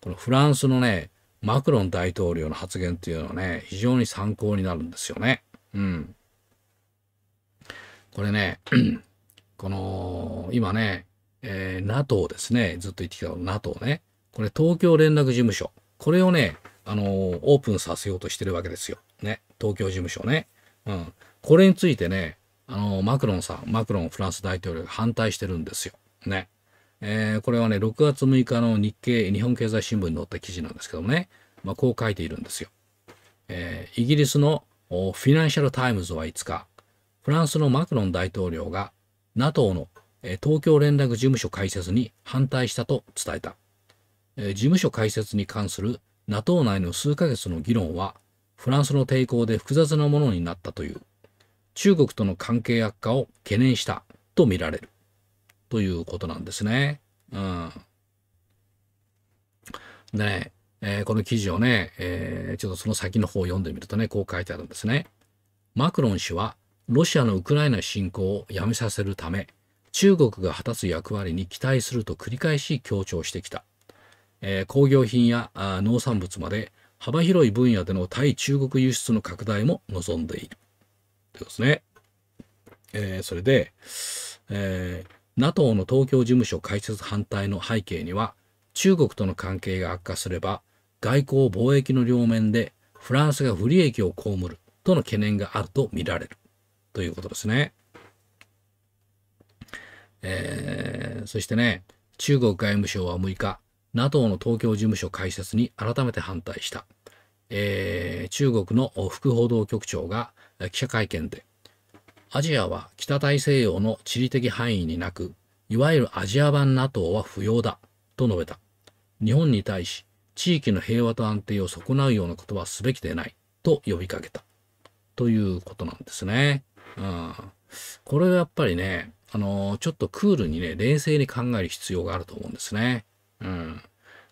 [SPEAKER 1] このフランスのね、マクロン大統領の発言っていうのはね、非常に参考になるんですよね。うん。これね、この、今ね、えー、NATO ですね、ずっと言ってきた NATO ね、これ東京連絡事務所。これをね、あのー、オープンさせようとしてるわけですよ。ね。東京事務所ね。うん。これについてね、あのー、マクロンさん、マクロンフランス大統領が反対してるんですよ。ね。えー、これはね、6月6日の日経、日本経済新聞に載った記事なんですけどもね、まあ、こう書いているんですよ。えー、イギリスのフィナンシャル・タイムズは5日、フランスのマクロン大統領が NATO の、東京連絡事務所開設に反対したと伝えた。事務所開設に関する NATO 内の数ヶ月の議論はフランスの抵抗で複雑なものになったという中国との関係悪化を懸念したとみられるということなんですね。うん、でね、えー、この記事をね、えー、ちょっとその先の方を読んでみるとねこう書いてあるんですね。マクロン氏はロシアのウクライナ侵攻をやめさせるため中国が果たす役割に期待すると繰り返し強調してきた。え工業品や農産物まで幅広い分野での対中国輸出の拡大も望んでいる。ということですね。えー、それで、えー、NATO の東京事務所開設反対の背景には、中国との関係が悪化すれば、外交・貿易の両面でフランスが不利益を被るとの懸念があると見られるということですね。えー、そしてね、中国外務省は6日、NATO の東京事務所開設に改めて反対した、えー、中国の副報道局長が記者会見でアジアは北大西洋の地理的範囲になくいわゆるアジア版 NATO は不要だと述べた日本に対し地域の平和と安定を損なうようなことはすべきでないと呼びかけたということなんですね。うん、これはやっぱりね、あのちょっとクールにね、冷静に考える必要があると思うんですね。うん。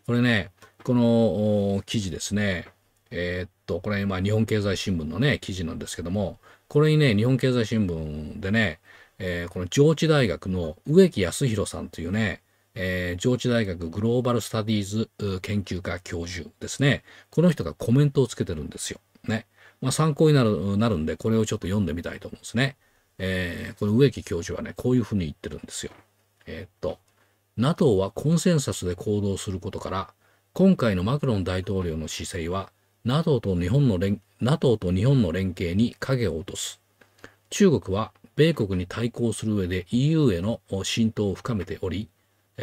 [SPEAKER 1] これね、この記事ですね、えー、っと、これ、まあ、日本経済新聞のね、記事なんですけども、これにね、日本経済新聞でね、えー、この上智大学の植木康弘さんというね、えー、上智大学グローバルスタディーズ研究科教授ですね。この人がコメントをつけてるんですよ。ね。まあ、参考になるなるんで、これをちょっと読んでみたいと思うんですね。えー、この植木教授はね、こういうふうに言ってるんですよ。えー、っと、NATO はコンセンサスで行動することから、今回のマクロン大統領の姿勢は、NATO と日本の連 NATO と日本の連携に影を落とす。中国は米国に対抗する上で EU への浸透を深めており、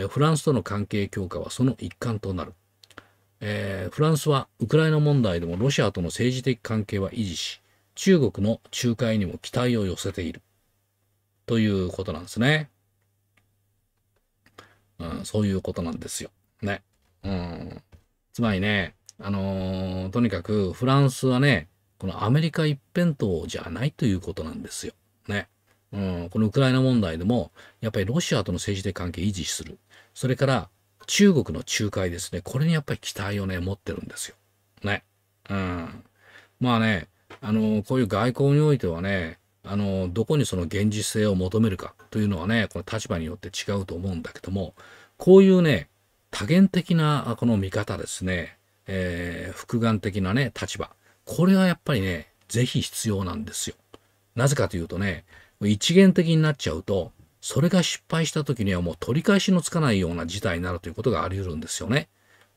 [SPEAKER 1] フランスとの関係強化はその一環となる。えー、フランスはウクライナ問題でもロシアとの政治的関係は維持し、中国の仲介にも期待を寄せている。ということなんですね。うん、そういうことなんですよ。ね。うん。つまりね、あのー、とにかくフランスはね、このアメリカ一辺倒じゃないということなんですよ。ね。うん、このウクライナ問題でも、やっぱりロシアとの政治的関係維持する。それから中国の仲介ですね。これにやっぱり期待をね、持ってるんですよ。ね。うん。まあね、あのー、こういう外交においてはね、あの、どこにその現実性を求めるかというのはね、この立場によって違うと思うんだけども、こういうね、多元的なこの見方ですね、えー、複眼的なね、立場。これはやっぱりね、是非必要なんですよ。なぜかというとね、一元的になっちゃうと、それが失敗した時にはもう取り返しのつかないような事態になるということがあり得るんですよね。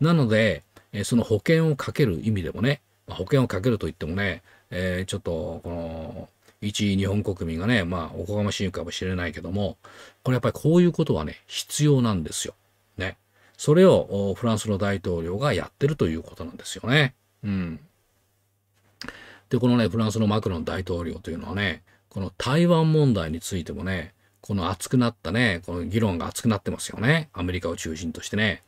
[SPEAKER 1] なので、その保険をかける意味でもね、保険をかけるといってもね、えー、ちょっと、この、一日本国民がね、まあ、おこがましいかもしれないけども、これやっぱりこういうことはね、必要なんですよ。ね。それをフランスの大統領がやってるということなんですよね。うん。で、このね、フランスのマクロン大統領というのはね、この台湾問題についてもね、この熱くなったね、この議論が熱くなってますよね。アメリカを中心としてね。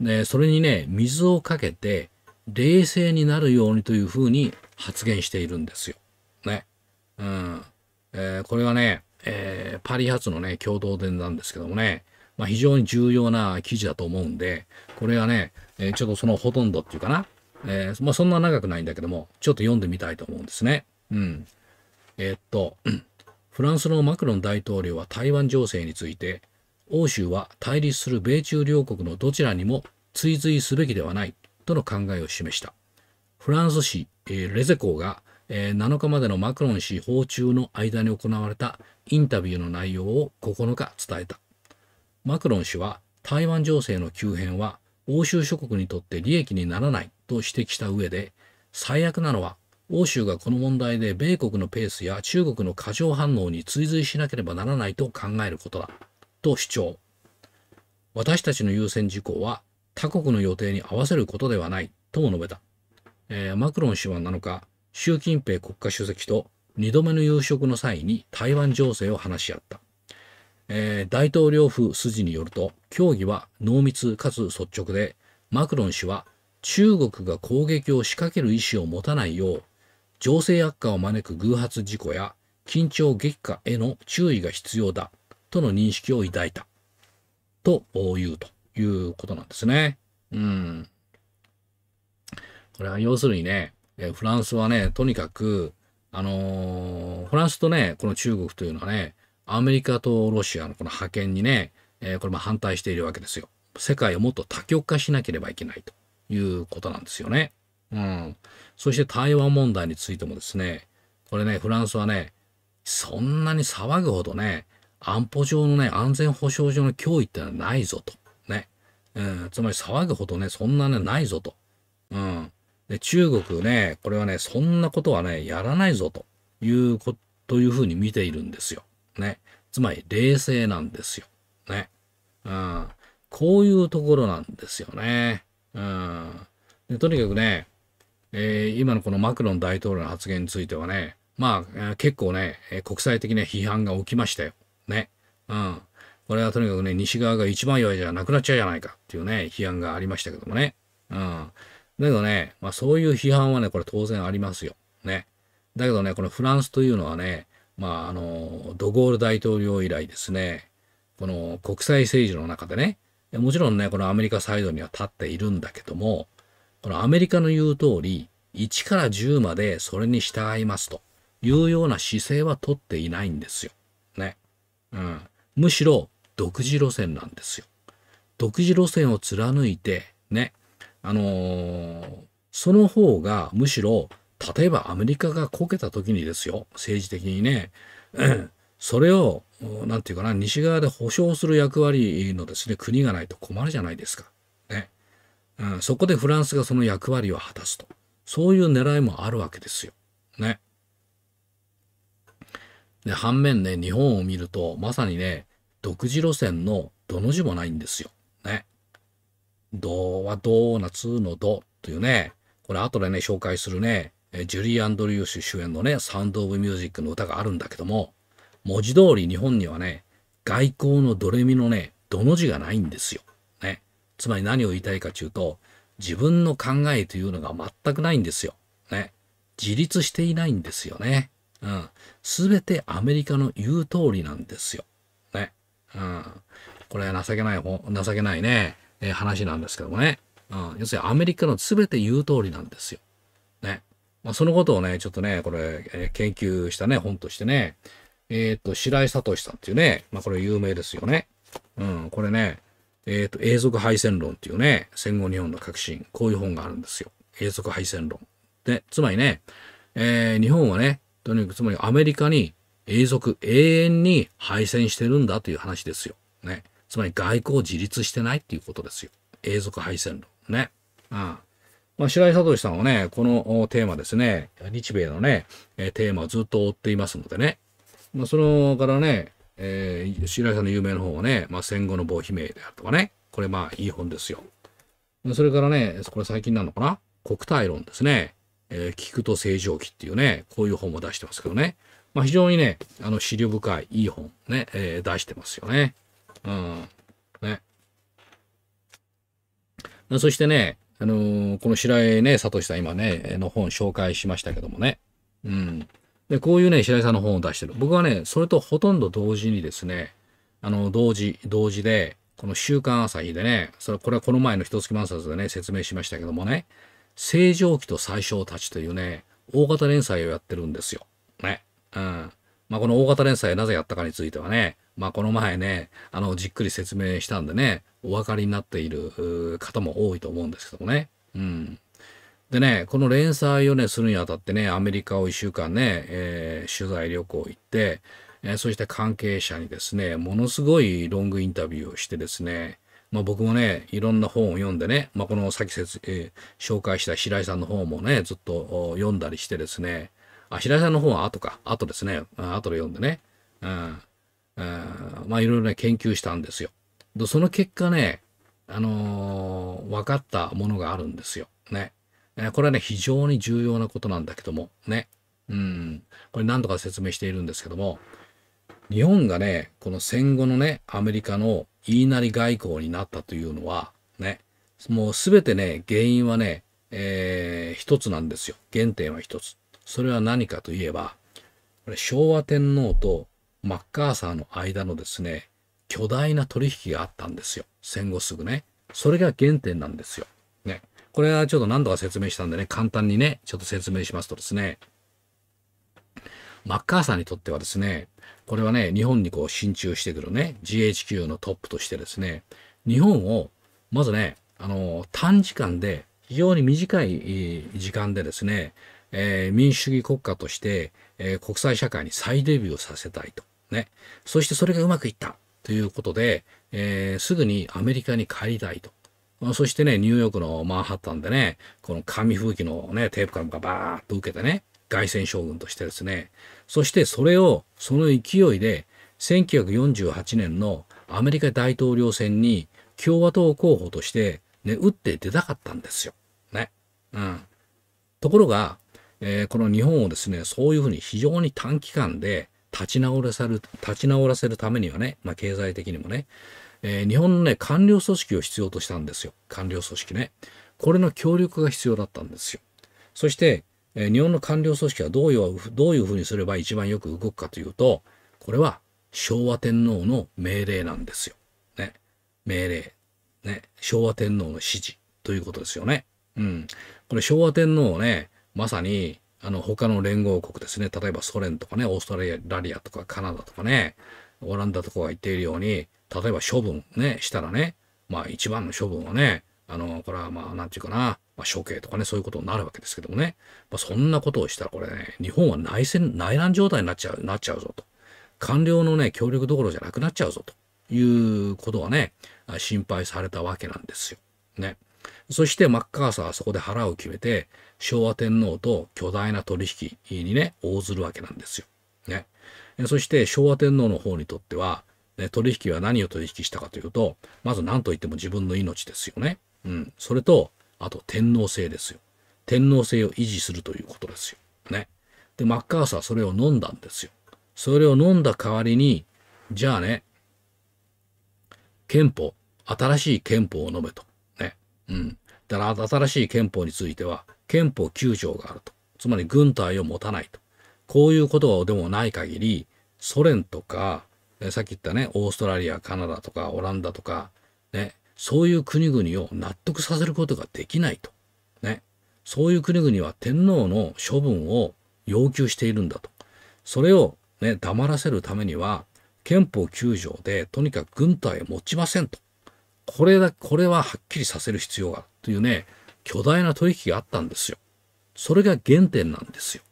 [SPEAKER 1] で、それにね、水をかけて、冷静になるようにというふうに発言しているんですよ。ね。うん。えー、これはね、えー、パリ発のね、共同伝なんですけどもね、まあ、非常に重要な記事だと思うんで、これはね、えー、ちょっとそのほとんどっていうかな、えー、まあ、そんな長くないんだけども、ちょっと読んでみたいと思うんですね。うん。えー、っと、フランスのマクロン大統領は台湾情勢について、欧州は対立する米中両国のどちらにも追随すべきではないとの考えを示した。フランス紙、えー、レゼコーがえー、7日までのマクロン氏訪中の間に行われたインタビューの内容を9日伝えた。マクロン氏は台湾情勢の急変は欧州諸国にとって利益にならないと指摘した上で、最悪なのは欧州がこの問題で米国のペースや中国の過剰反応に追随しなければならないと考えることだと主張。私たちの優先事項は他国の予定に合わせることではないとも述べた。えー、マクロン氏は7日、習近平国家主席と2度目の夕食の際に台湾情勢を話し合った。えー、大統領府筋によると、協議は濃密かつ率直で、マクロン氏は中国が攻撃を仕掛ける意思を持たないよう、情勢悪化を招く偶発事故や緊張激化への注意が必要だとの認識を抱いた。というということなんですね。うん。これは要するにね、えー、フランスはね、とにかく、あのー、フランスとね、この中国というのはね、アメリカとロシアのこの覇権にね、えー、これも反対しているわけですよ。世界をもっと多極化しなければいけないということなんですよね。うん。そして台湾問題についてもですね、これね、フランスはね、そんなに騒ぐほどね、安保上のね、安全保障上の脅威ってのはないぞと。ね。うん、つまり騒ぐほどね、そんなね、ないぞと。うん。で、中国ね、これはね、そんなことはね、やらないぞということ、いうふうに見ているんですよ。ね。つまり、冷静なんですよ。ね。うん。こういうところなんですよね。うん。でとにかくね、えー、今のこのマクロン大統領の発言についてはね、まあ、結構ね、国際的な批判が起きましたよ。ね。うん。これはとにかくね、西側が一番弱いじゃなくなっちゃうじゃないかっていうね、批判がありましたけどもね。うん。だけどね、まあそういう批判はね、これ当然ありますよ。ね。だけどね、このフランスというのはね、まああの、ドゴール大統領以来ですね、この国際政治の中でね、もちろんね、このアメリカサイドには立っているんだけども、このアメリカの言う通り、1から10までそれに従いますというような姿勢は取っていないんですよ。ね。うん。むしろ独自路線なんですよ。独自路線を貫いて、ね、あのー、その方がむしろ、例えばアメリカがこけた時にですよ、政治的にね、うん、それを、なんていうかな、西側で保障する役割のですね、国がないと困るじゃないですか。ね。うん、そこでフランスがその役割を果たすと。そういう狙いもあるわけですよ。ね。で、反面ね、日本を見ると、まさにね、独自路線のどの字もないんですよ。ね。ドはドーナツのドというね、これ後でね、紹介するね、ジュリー・アンドリューシュ主演のね、サウンド・オブ・ミュージックの歌があるんだけども、文字通り日本にはね、外交のドレミのね、どの字がないんですよ。ね。つまり何を言いたいかというと、自分の考えというのが全くないんですよ。ね。自立していないんですよね。うん。すべてアメリカの言う通りなんですよ。ね。うん。これは情けない、情けないね。えー、話なんですけどもね。うん。要するにアメリカの全て言う通りなんですよ。ね。まあ、そのことをね、ちょっとね、これ、えー、研究したね、本としてね、えっ、と、白井聡さんっていうね、まあ、これ有名ですよね。うん、これね、えっ、と、永続敗戦論っていうね、戦後日本の革新、こういう本があるんですよ。永続敗戦論。で、つまりね、えー、日本はね、とにかくつまりアメリカに永続、永遠に敗戦してるんだという話ですよ。ね。つまり外交を自立してないっていうことですよ。永続敗戦論。ね。うん。まあ、白井聡さんはね、このテーマですね、日米のね、えテーマをずっと追っていますのでね、まあ、そのからね、えー、白井さんの有名な本はね、まあ、戦後の防妃名であるとかね、これまあいい本ですよ。それからね、これ最近なのかな国体論ですね、えー、聞くと正常期っていうね、こういう本も出してますけどね、まあ、非常にね、あの、資料深いいい本ね、えー、出してますよね。うん。ね。そしてね、あのー、この白井ね、聡さん今ね、の本紹介しましたけどもね。うん。で、こういうね、白井さんの本を出してる。僕はね、それとほとんど同時にですね、あの、同時、同時で、この週刊朝日でね、それ、これはこの前の一月満冊でね、説明しましたけどもね、正常期と最小たちというね、大型連載をやってるんですよ。ね。うん。まあ、この大型連載なぜやったかについてはね、まあ、この前ね、あの、じっくり説明したんでね、お分かりになっている方も多いと思うんですけどもね。うん。でね、この連載をね、するにあたってね、アメリカを1週間ね、えー、取材旅行行って、えー、そして関係者にですね、ものすごいロングインタビューをしてですね、まあ、僕もね、いろんな本を読んでね、まあ、このさっき説、えー、紹介した白井さんの本もね、ずっと読んだりしてですね、あ、平井さんの本は後か。後ですね。後で読んでね。うん。うん、まあいろいろね、研究したんですよ。で、その結果ね、あのー、分かったものがあるんですよ。ね。えこれはね、非常に重要なことなんだけども、ね。うん。これ何とか説明しているんですけども、日本がね、この戦後のね、アメリカの言いなり外交になったというのは、ね、もうすべてね、原因はね、えー、一つなんですよ。原点は一つ。それは何かといえば、これ昭和天皇とマッカーサーの間のですね、巨大な取引があったんですよ。戦後すぐね。それが原点なんですよ。ね。これはちょっと何度か説明したんでね、簡単にね、ちょっと説明しますとですね、マッカーサーにとってはですね、これはね、日本にこう進駐してくるね、GHQ のトップとしてですね、日本を、まずね、あの、短時間で、非常に短い時間でですね、えー、民主主義国家として、えー、国際社会に再デビューさせたいと。ね。そしてそれがうまくいったということで、えー、すぐにアメリカに帰りたいと。そしてね、ニューヨークのマンハッタンでね、この紙吹雪のね、テープムがバーッと受けてね、凱旋将軍としてですね、そしてそれを、その勢いで、1948年のアメリカ大統領選に共和党候補として、ね、打って出たかったんですよ。ね。うん。ところが、えー、この日本をですね、そういうふうに非常に短期間で立ち直らせる、立ち直らせるためにはね、まあ、経済的にもね、えー、日本のね、官僚組織を必要としたんですよ。官僚組織ね。これの協力が必要だったんですよ。そして、えー、日本の官僚組織はどういう、どういうふうにすれば一番よく動くかというと、これは昭和天皇の命令なんですよ。ね。命令。ね。昭和天皇の指示ということですよね。うん。これ昭和天皇をね、まさに、あの、他の連合国ですね。例えばソ連とかね、オーストラリアとかカナダとかね、オランダとかが言っているように、例えば処分ね、したらね、まあ一番の処分はね、あの、これはまあ、なんていうかな、まあ、処刑とかね、そういうことになるわけですけどもね。まあ、そんなことをしたらこれね、日本は内戦、内乱状態になっちゃう、なっちゃうぞと。官僚のね、協力どころじゃなくなっちゃうぞということはね、心配されたわけなんですよ。ね。そしてマッカーサーはそこで腹を決めて、昭和天皇と巨大な取引にね、応ずるわけなんですよ。ね。そして昭和天皇の方にとっては、ね、取引は何を取引したかというと、まず何と言っても自分の命ですよね。うん。それと、あと天皇制ですよ。天皇制を維持するということですよ。ね。で、マッカーサーはそれを飲んだんですよ。それを飲んだ代わりに、じゃあね、憲法、新しい憲法を述べと。うん。だから新しい憲法については、憲法9条があると。つまり軍隊を持たないと。こういうことでもない限り、ソ連とか、さっき言ったね、オーストラリア、カナダとか、オランダとか、ね、そういう国々を納得させることができないと。ね。そういう国々は天皇の処分を要求しているんだと。それをね、黙らせるためには、憲法9条でとにかく軍隊を持ちませんと。これだ、これははっきりさせる必要があるというね、巨大な取引があったんですよ。それが原点なんですよ。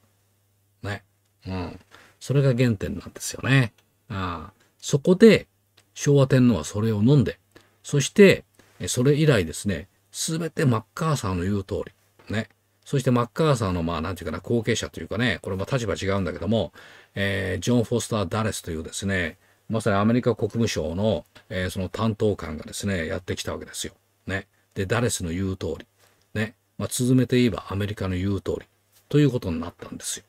[SPEAKER 1] ね。うん。それが原点なんですよね。あそこで、昭和天皇はそれを飲んで、そして、それ以来ですね、すべてマッカーサーの言う通り、ね。そしてマッカーサーの、まあ、なんていうかな、後継者というかね、これも立場違うんだけども、えー、ジョン・フォスター・ダレスというですね、まさにアメリカ国務省の、えー、その担当官がですね、やってきたわけですよ。ね。で、ダレスの言う通り。ね。まあ、続めて言えばアメリカの言う通り。ということになったんですよ。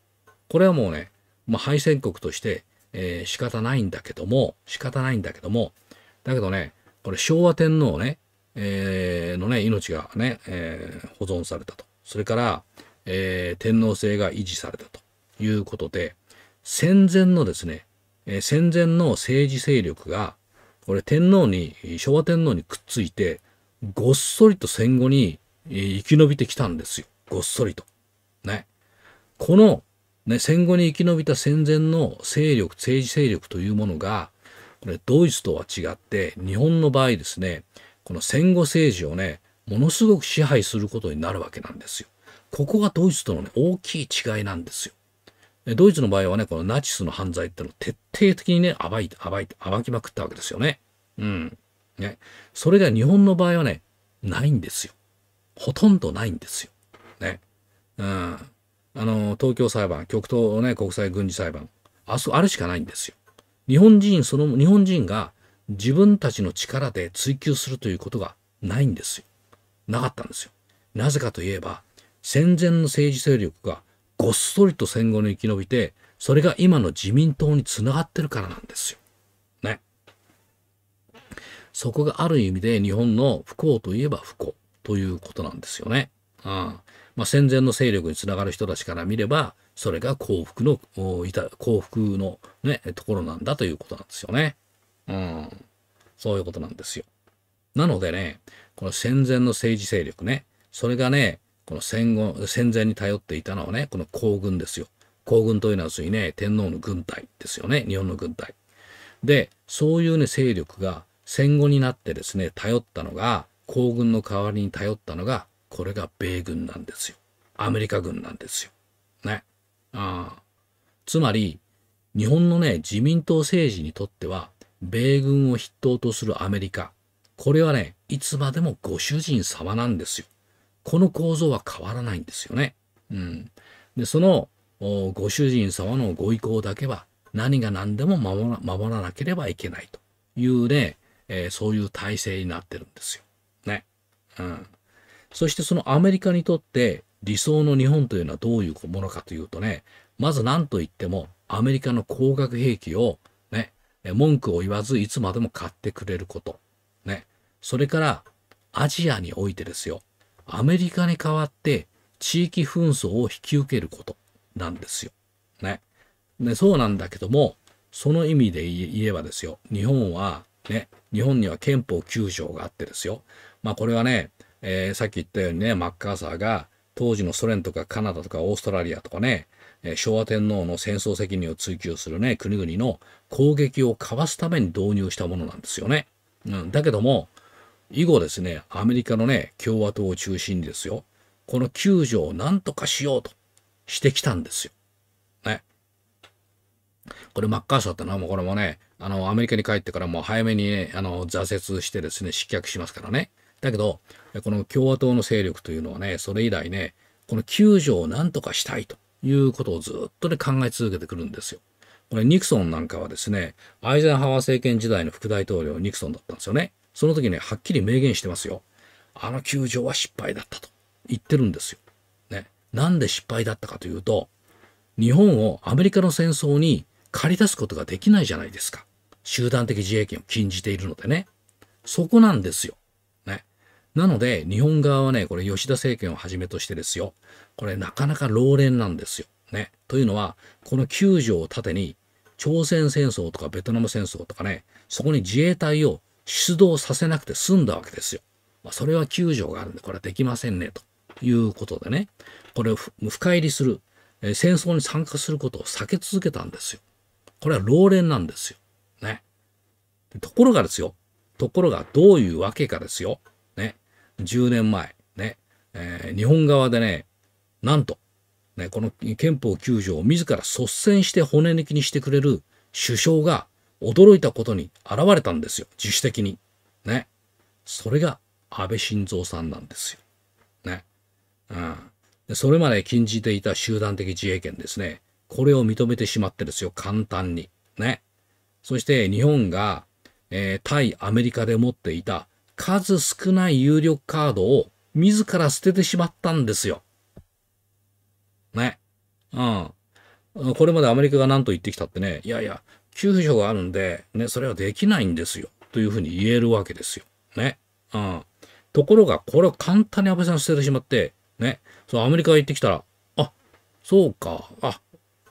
[SPEAKER 1] これはもうね、まあ、敗戦国として、えー、仕方ないんだけども、仕方ないんだけども、だけどね、これ昭和天皇ね、えー、のね、命がね、えー、保存されたと。それから、えー、天皇制が維持されたということで、戦前のですね、えー、戦前の政治勢力が、これ天皇に、昭和天皇にくっついて、ごっそりと戦後に、えー、生き延びてきたんですよ。ごっそりと。ね。この、ね、戦後に生き延びた戦前の勢力、政治勢力というものが、これドイツとは違って、日本の場合ですね、この戦後政治をね、ものすごく支配することになるわけなんですよ。ここがドイツとのね、大きい違いなんですよ。ドイツの場合はね、このナチスの犯罪ってのを徹底的にね、暴いて、暴いて、暴きまくったわけですよね。うん。ね。それが日本の場合はね、ないんですよ。ほとんどないんですよ。ね。うん。あの、東京裁判、極東ね、国際軍事裁判、あそ、あれしかないんですよ。日本人、その、日本人が自分たちの力で追求するということがないんですよ。なかったんですよ。なぜかといえば、戦前の政治勢力がごっそりと戦後に生き延びて、それが今の自民党につながってるからなんですよ。ね。そこがある意味で日本の不幸といえば不幸ということなんですよね。うん。まあ、戦前の勢力につながる人たちから見れば、それが幸福の、いた幸福のね、ところなんだということなんですよね。うん。そういうことなんですよ。なのでね、この戦前の政治勢力ね、それがね、この戦後、戦前に頼っていたのはね、この皇軍ですよ。皇軍というのはついね、天皇の軍隊ですよね、日本の軍隊。で、そういうね、勢力が戦後になってですね、頼ったのが、皇軍の代わりに頼ったのが、これが米軍なんですよ。アメリカ軍なんですよ。ね。あつまり、日本のね、自民党政治にとっては、米軍を筆頭とするアメリカ。これはね、いつまでもご主人様なんですよ。この構造は変わらないんですよね。うん、でそのご主人様のご意向だけは何が何でも守らなければいけないというね、えー、そういう体制になってるんですよ。ね。うん。そしてそのアメリカにとって理想の日本というのはどういうものかというとね、まず何と言ってもアメリカの高額兵器をね、文句を言わずいつまでも買ってくれること。ね。それからアジアにおいてですよ。アメリカに代わって地域紛争を引き受けることなんですよ。ね。ね、そうなんだけども、その意味で言えばですよ、日本は、ね、日本には憲法9条があってですよ。まあこれはね、えー、さっき言ったようにね、マッカーサーが当時のソ連とかカナダとかオーストラリアとかね、えー、昭和天皇の戦争責任を追及するね、国々の攻撃をかわすために導入したものなんですよね。うん、だけども、以後ですね、アメリカのね、共和党を中心にですよ、この救助を何とかしようとしてきたんですよ。ね。これマッカーサーってのはもうこれもね、あの、アメリカに帰ってからもう早めに、ね、あの、挫折してですね、失脚しますからね。だけど、この共和党の勢力というのはね、それ以来ね、この救助を何とかしたいということをずっとね、考え続けてくるんですよ。これ、ニクソンなんかはですね、アイゼンハワー政権時代の副大統領、ニクソンだったんですよね。その時ね、はっきり明言してますよ。あの球場は失敗だったと言ってるんですよ。ね。なんで失敗だったかというと、日本をアメリカの戦争に駆り出すことができないじゃないですか。集団的自衛権を禁じているのでね。そこなんですよ。ね。なので、日本側はね、これ吉田政権をはじめとしてですよ。これなかなか老練なんですよ。ね。というのは、この9条を盾に、朝鮮戦争とかベトナム戦争とかね、そこに自衛隊を出動させなくて済んだわけですよ。まあ、それは救助があるんで、これはできませんね、ということでね、これを深入りする、えー、戦争に参加することを避け続けたんですよ。これは老練なんですよ。ね。ところがですよ。ところがどういうわけかですよ。ね。10年前、ね。えー、日本側でね、なんと、ね、この憲法9条を自ら率先して骨抜きにしてくれる首相が驚いたことに現れたんですよ。自主的に。ね。それが安倍晋三さんなんですよ。ね。うん。でそれまで禁じていた集団的自衛権ですね。これを認めてしまってですよ。簡単に。ね。そして日本が、えー、対アメリカで持っていた数少ない有力カードを自ら捨ててしまったんですよ。ね。うん。これまでアメリカが何と言ってきたってね、いやいや、給付書があるんで、ね、それはできないんですよ。というふうに言えるわけですよ。ね。うん。ところが、これを簡単に安倍さん捨ててしまって、ね。そう、アメリカ行ってきたら、あ、そうか。あ、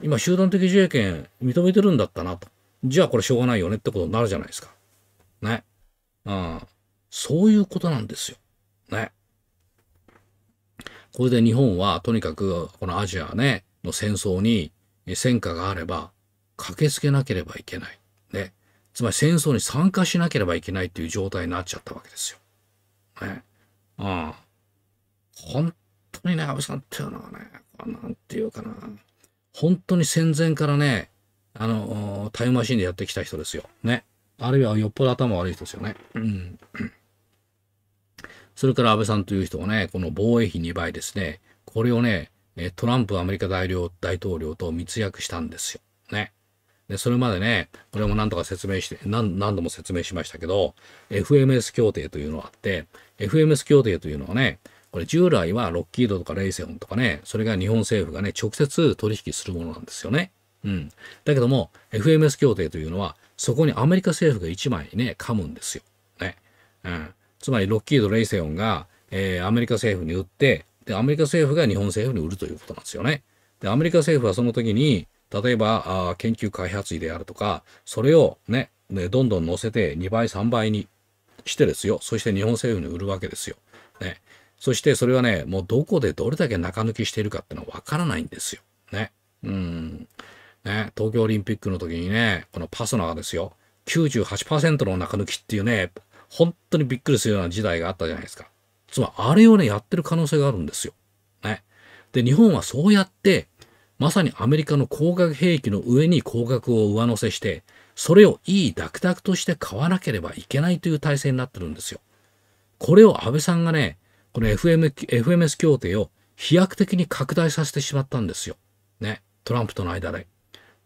[SPEAKER 1] 今、集団的自衛権認めてるんだったなと。じゃあ、これしょうがないよねってことになるじゃないですか。ね。うん。そういうことなんですよ。ね。これで日本は、とにかく、このアジアね、の戦争に戦果があれば、駆けつけなければいけない。ね。つまり戦争に参加しなければいけないという状態になっちゃったわけですよ。ね。うん。本当にね、安倍さんっていうのはね、なんていうかな。本当に戦前からね、あの、タイムマシンでやってきた人ですよ。ね。あるいはよっぽど頭悪い人ですよね。うん。それから安倍さんという人はね、この防衛費2倍ですね。これをね、トランプアメリカ大大統領と密約したんですよ。ね。で、それまでね、これも何度か説明して何、何度も説明しましたけど、FMS 協定というのがあって、FMS 協定というのはね、これ従来はロッキードとかレイセオンとかね、それが日本政府がね、直接取引するものなんですよね。うん。だけども、FMS 協定というのは、そこにアメリカ政府が1枚ね、噛むんですよ。ね。うん。つまり、ロッキード・レイセオンが、えー、アメリカ政府に売って、で、アメリカ政府が日本政府に売るということなんですよね。で、アメリカ政府はその時に、例えば、あ研究開発費であるとか、それをね、ね、どんどん乗せて2倍、3倍にしてですよ。そして日本政府に売るわけですよ。ね。そしてそれはね、もうどこでどれだけ中抜きしているかっていうのはわからないんですよ。ね。うん。ね。東京オリンピックの時にね、このパソナーですよ。98%の中抜きっていうね、本当にびっくりするような時代があったじゃないですか。つまり、あれをね、やってる可能性があるんですよ。ね。で、日本はそうやってまさにアメリカの高額兵器の上に高額を上乗せして、それをいいダクダクとして買わなければいけないという体制になってるんですよ。これを安倍さんがね、この FM FMS 協定を飛躍的に拡大させてしまったんですよ。ね。トランプとの間で。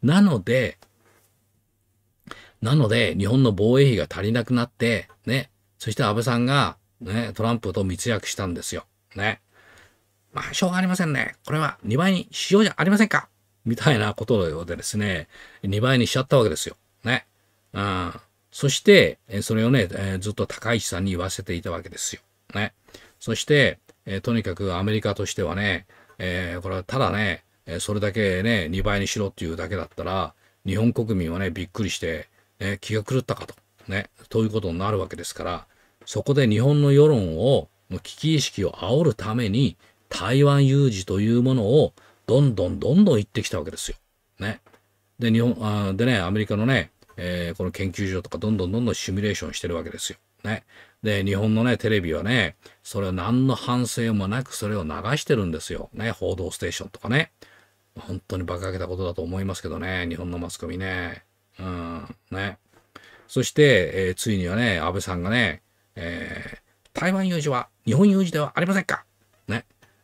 [SPEAKER 1] なので、なので、日本の防衛費が足りなくなって、ね。そして安倍さんが、ね、トランプと密約したんですよ。ね。まあ、しょうがありませんね。これは2倍にしようじゃありませんかみたいなことでですね、2倍にしちゃったわけですよ。ね。うん。そして、それをね、ずっと高市さんに言わせていたわけですよ。ね。そして、とにかくアメリカとしてはね、えー、これはただね、それだけね、2倍にしろっていうだけだったら、日本国民はね、びっくりして、ね、気が狂ったかと。ね。ということになるわけですから、そこで日本の世論を、危機意識を煽るために、台湾有事というものをどんどんどんどん言ってきたわけですよ。ね。で、日本、あでね、アメリカのね、えー、この研究所とかどんどんどんどんシミュレーションしてるわけですよ。ね。で、日本のね、テレビはね、それを何の反省もなくそれを流してるんですよ。ね、報道ステーションとかね。本当に馬鹿げたことだと思いますけどね、日本のマスコミね。うん、ね。そして、えー、ついにはね、安倍さんがね、えー、台湾有事は日本有事ではありませんか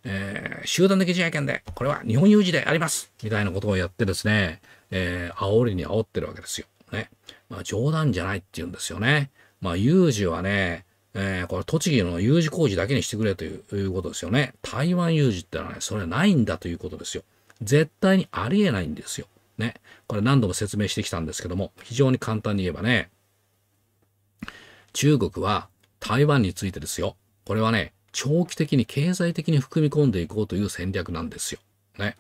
[SPEAKER 1] えー、集団的自衛権で、これは日本有事であります。みたいなことをやってですね、えー、煽りに煽ってるわけですよ。ね。まあ、冗談じゃないって言うんですよね。まあ、有事はね、えー、これ栃木の有事工事だけにしてくれということですよね。台湾有事ってのはね、それはないんだということですよ。絶対にありえないんですよ。ね。これ何度も説明してきたんですけども、非常に簡単に言えばね、中国は台湾についてですよ。これはね、長期的に経済的に含み込んでいこうという戦略なんですよ。ね。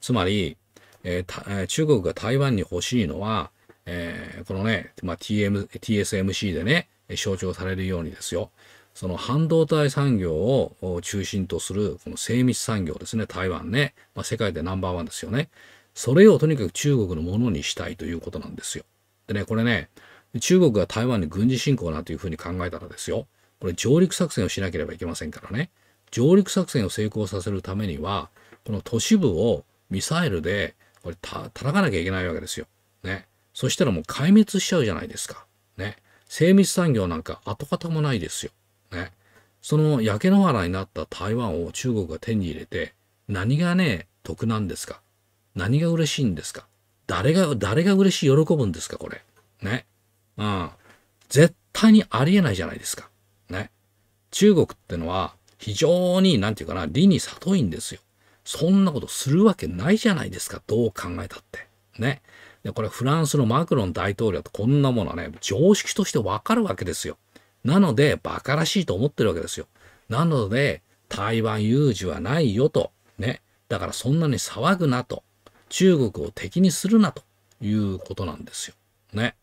[SPEAKER 1] つまり、えー、中国が台湾に欲しいのは、えー、このね、まあ、TM、TSMC でね、象徴されるようにですよ。その半導体産業を中心とするこの精密産業ですね、台湾ね。まあ、世界でナンバーワンですよね。それをとにかく中国のものにしたいということなんですよ。でね、これね、中国が台湾に軍事侵攻なんていうふうに考えたらですよ。これ上陸作戦をしなければいけませんからね。上陸作戦を成功させるためには、この都市部をミサイルで、これ、た、叩かなきゃいけないわけですよ。ね。そしたらもう壊滅しちゃうじゃないですか。ね。精密産業なんか跡形もないですよ。ね。その焼け野原になった台湾を中国が手に入れて、何がね、得なんですか何が嬉しいんですか誰が、誰が嬉しい喜ぶんですかこれ。ね。うん。絶対にありえないじゃないですか。中国ってのは非常に、何て言うかな、理に悟いんですよ。そんなことするわけないじゃないですか。どう考えたって。ね。で、これフランスのマクロン大統領とこんなものはね、常識としてわかるわけですよ。なので、馬鹿らしいと思ってるわけですよ。なので、台湾有事はないよと。ね。だからそんなに騒ぐなと。中国を敵にするなということなんですよ。ね。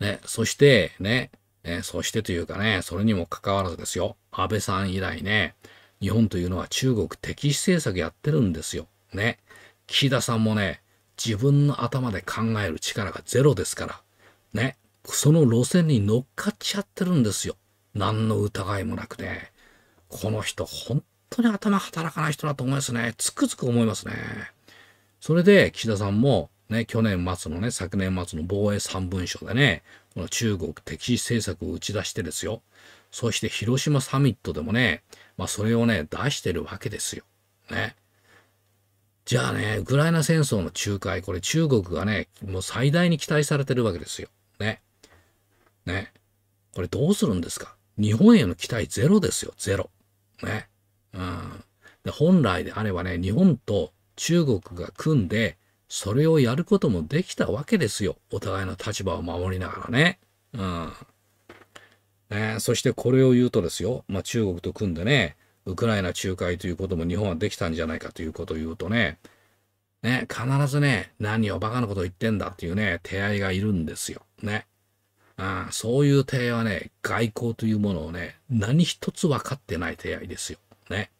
[SPEAKER 1] ね。そして、ね。ね、そしてというかね、それにもかかわらずですよ、安倍さん以来ね、日本というのは中国敵視政策やってるんですよ。ね。岸田さんもね、自分の頭で考える力がゼロですから、ね。その路線に乗っかっちゃってるんですよ。何の疑いもなくね。この人、本当に頭働かない人だと思いますね。つくづく思いますね。それで、岸田さんも、ね、去年末のね、昨年末の防衛3文書でね、この中国敵視政策を打ち出してですよ。そして広島サミットでもね、まあそれをね、出してるわけですよ。ね。じゃあね、ウクライナ戦争の仲介、これ中国がね、もう最大に期待されてるわけですよ。ね。ね。これどうするんですか日本への期待ゼロですよ、ゼロ。ね。うん。で本来であればね、日本と中国が組んで、それをやることもできたわけですよ。お互いの立場を守りながらね。うん。ね、そしてこれを言うとですよ、まあ、中国と組んでね、ウクライナ仲介ということも日本はできたんじゃないかということを言うとね、ね、必ずね、何をバカなこと言ってんだっていうね、手合いがいるんですよ。ね。あそういう手合はね、外交というものをね、何一つ分かってない手合いですよ。ね。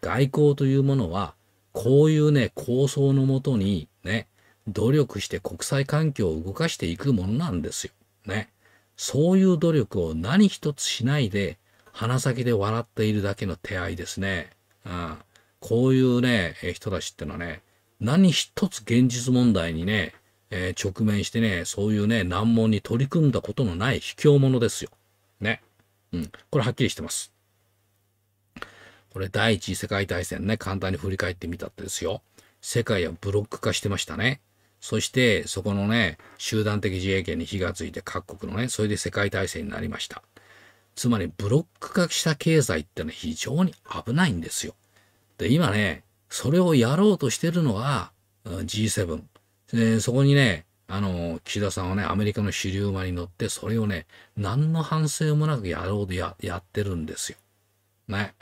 [SPEAKER 1] 外交というものは、こういうね、構想のもとに、ね、努力して国際環境を動かしていくものなんですよ。ね。そういう努力を何一つしないで、鼻先で笑っているだけの手合いですね。うん、こういうね、人たちってのはね、何一つ現実問題にね、えー、直面してね、そういうね、難問に取り組んだことのない卑怯者ですよ。ね。うん。これはっきりしてます。これ第一次世界大戦ね、簡単に振り返ってみたってですよ。世界はブロック化してましたね。そして、そこのね、集団的自衛権に火がついて各国のね、それで世界大戦になりました。つまり、ブロック化した経済ってのは非常に危ないんですよ。で、今ね、それをやろうとしてるのは G7。そこにね、あの、岸田さんはね、アメリカの主流馬に乗って、それをね、何の反省もなくやろうとやってるんですよ。ね。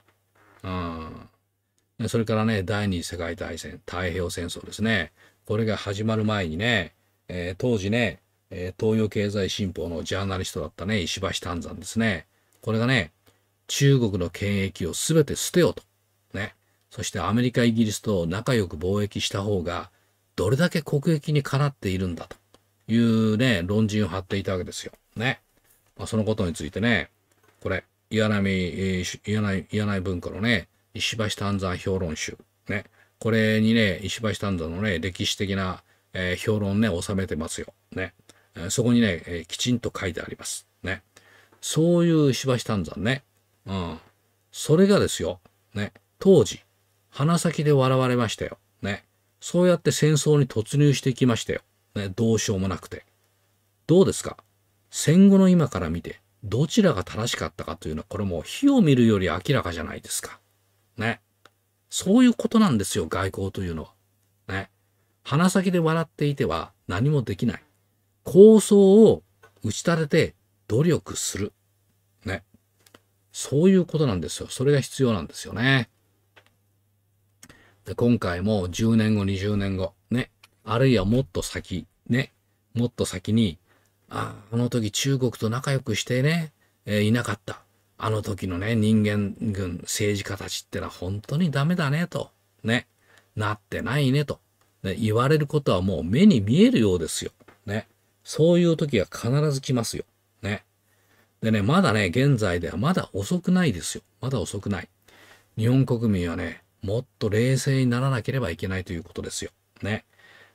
[SPEAKER 1] うん。それからね、第二次世界大戦、太平洋戦争ですね。これが始まる前にね、えー、当時ね、え東洋経済新報のジャーナリストだったね、石橋丹山ですね。これがね、中国の権益を全て捨てようと。ね。そしてアメリカ、イギリスと仲良く貿易した方が、どれだけ国益にかなっているんだというね、論陣を張っていたわけですよ。ね。まあ、そのことについてね、これ、柳柳柳文庫のね、石橋丹山評論集。ね。これにね、石橋丹山のね、歴史的な、えー、評論ね、収めてますよ。ね。そこにね、えー、きちんと書いてあります。ね。そういう石橋丹山ね。うん。それがですよ。ね。当時、鼻先で笑われましたよ。ね。そうやって戦争に突入していきましたよ。ね。どうしようもなくて。どうですか戦後の今から見て、どちらが正しかったかというのは、これも火を見るより明らかじゃないですか。ね。そういうことなんですよ、外交というのは。ね。鼻先で笑っていては何もできない。構想を打ち立てて努力する。ね。そういうことなんですよ。それが必要なんですよね。で今回も10年後、20年後、ね。あるいはもっと先、ね。もっと先にああの時中国と仲良くしてね、えー、いなかった。あの時のね、人間軍、政治家たちってのは本当にダメだね、と。ね。なってないね、と。ね、言われることはもう目に見えるようですよ。ね。そういう時が必ず来ますよ。ね。でね、まだね、現在ではまだ遅くないですよ。まだ遅くない。日本国民はね、もっと冷静にならなければいけないということですよ。ね。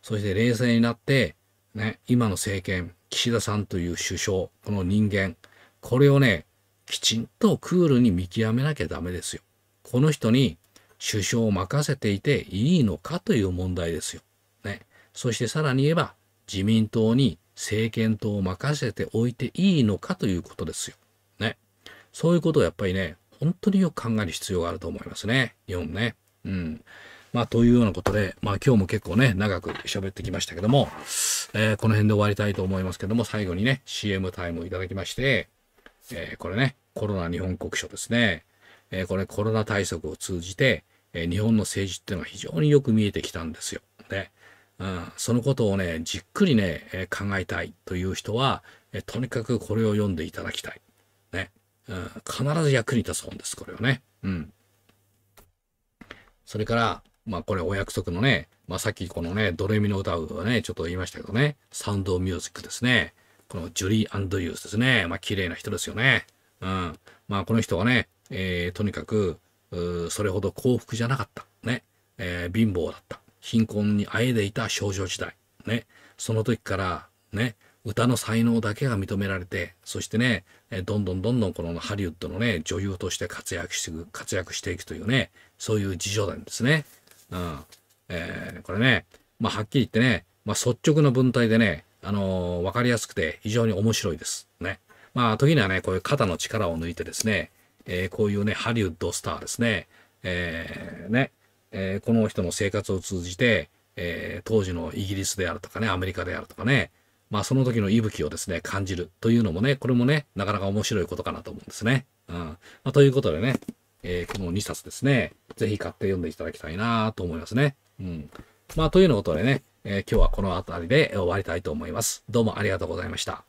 [SPEAKER 1] そして冷静になって、ね、今の政権、岸田さんという首相、この人間、これをね、きちんとクールに見極めなきゃダメですよ。この人に首相を任せていていいのかという問題ですよ。ね。そしてさらに言えば、自民党に政権党を任せておいていいのかということですよ。ね。そういうことをやっぱりね、本当によく考える必要があると思いますね。日本ね。うん。まあ、というようなことで、まあ、今日も結構ね、長く喋ってきましたけども、えー、この辺で終わりたいと思いますけども、最後にね、CM タイムをいただきまして、えー、これね、コロナ日本国書ですね。えー、これコロナ対策を通じて、えー、日本の政治っていうのが非常によく見えてきたんですよ。ね。うん、そのことをね、じっくりね、えー、考えたいという人は、えー、とにかくこれを読んでいただきたい。ね。うん、必ず役に立つ本です、これをね。うん。それから、まあこれお約束のね、まあさっきこのね、ドレミの歌をね、ちょっと言いましたけどね、サウンドミュージックですね。このジュリー・アンドリュースですね。まあ綺麗な人ですよね。うん。まあこの人はね、えー、とにかく、それほど幸福じゃなかった。ね。えー、貧乏だった。貧困にあえでいた少女時代。ね。その時から、ね、歌の才能だけが認められて、そしてね、どんどんどんどんこのハリウッドのね、女優として活躍していく、活躍していくというね、そういう自助団ですね。うん。えー、これね、まあ、はっきり言ってね、まあ、率直な文体でね、あのー、わかりやすくて非常に面白いです。ね。まあ、時にはね、こういう肩の力を抜いてですね、えー、こういうね、ハリウッドスターですね、えー、ね、えー、この人の生活を通じて、えー、当時のイギリスであるとかね、アメリカであるとかね、まあ、その時の息吹をですね、感じるというのもね、これもね、なかなか面白いことかなと思うんですね。うん。まあ、ということでね、えー、この2冊ですね、ぜひ買って読んでいただきたいなと思いますね。うん。まあ、というのことでね、えー、今日はこの辺りで終わりたいと思います。どうもありがとうございました。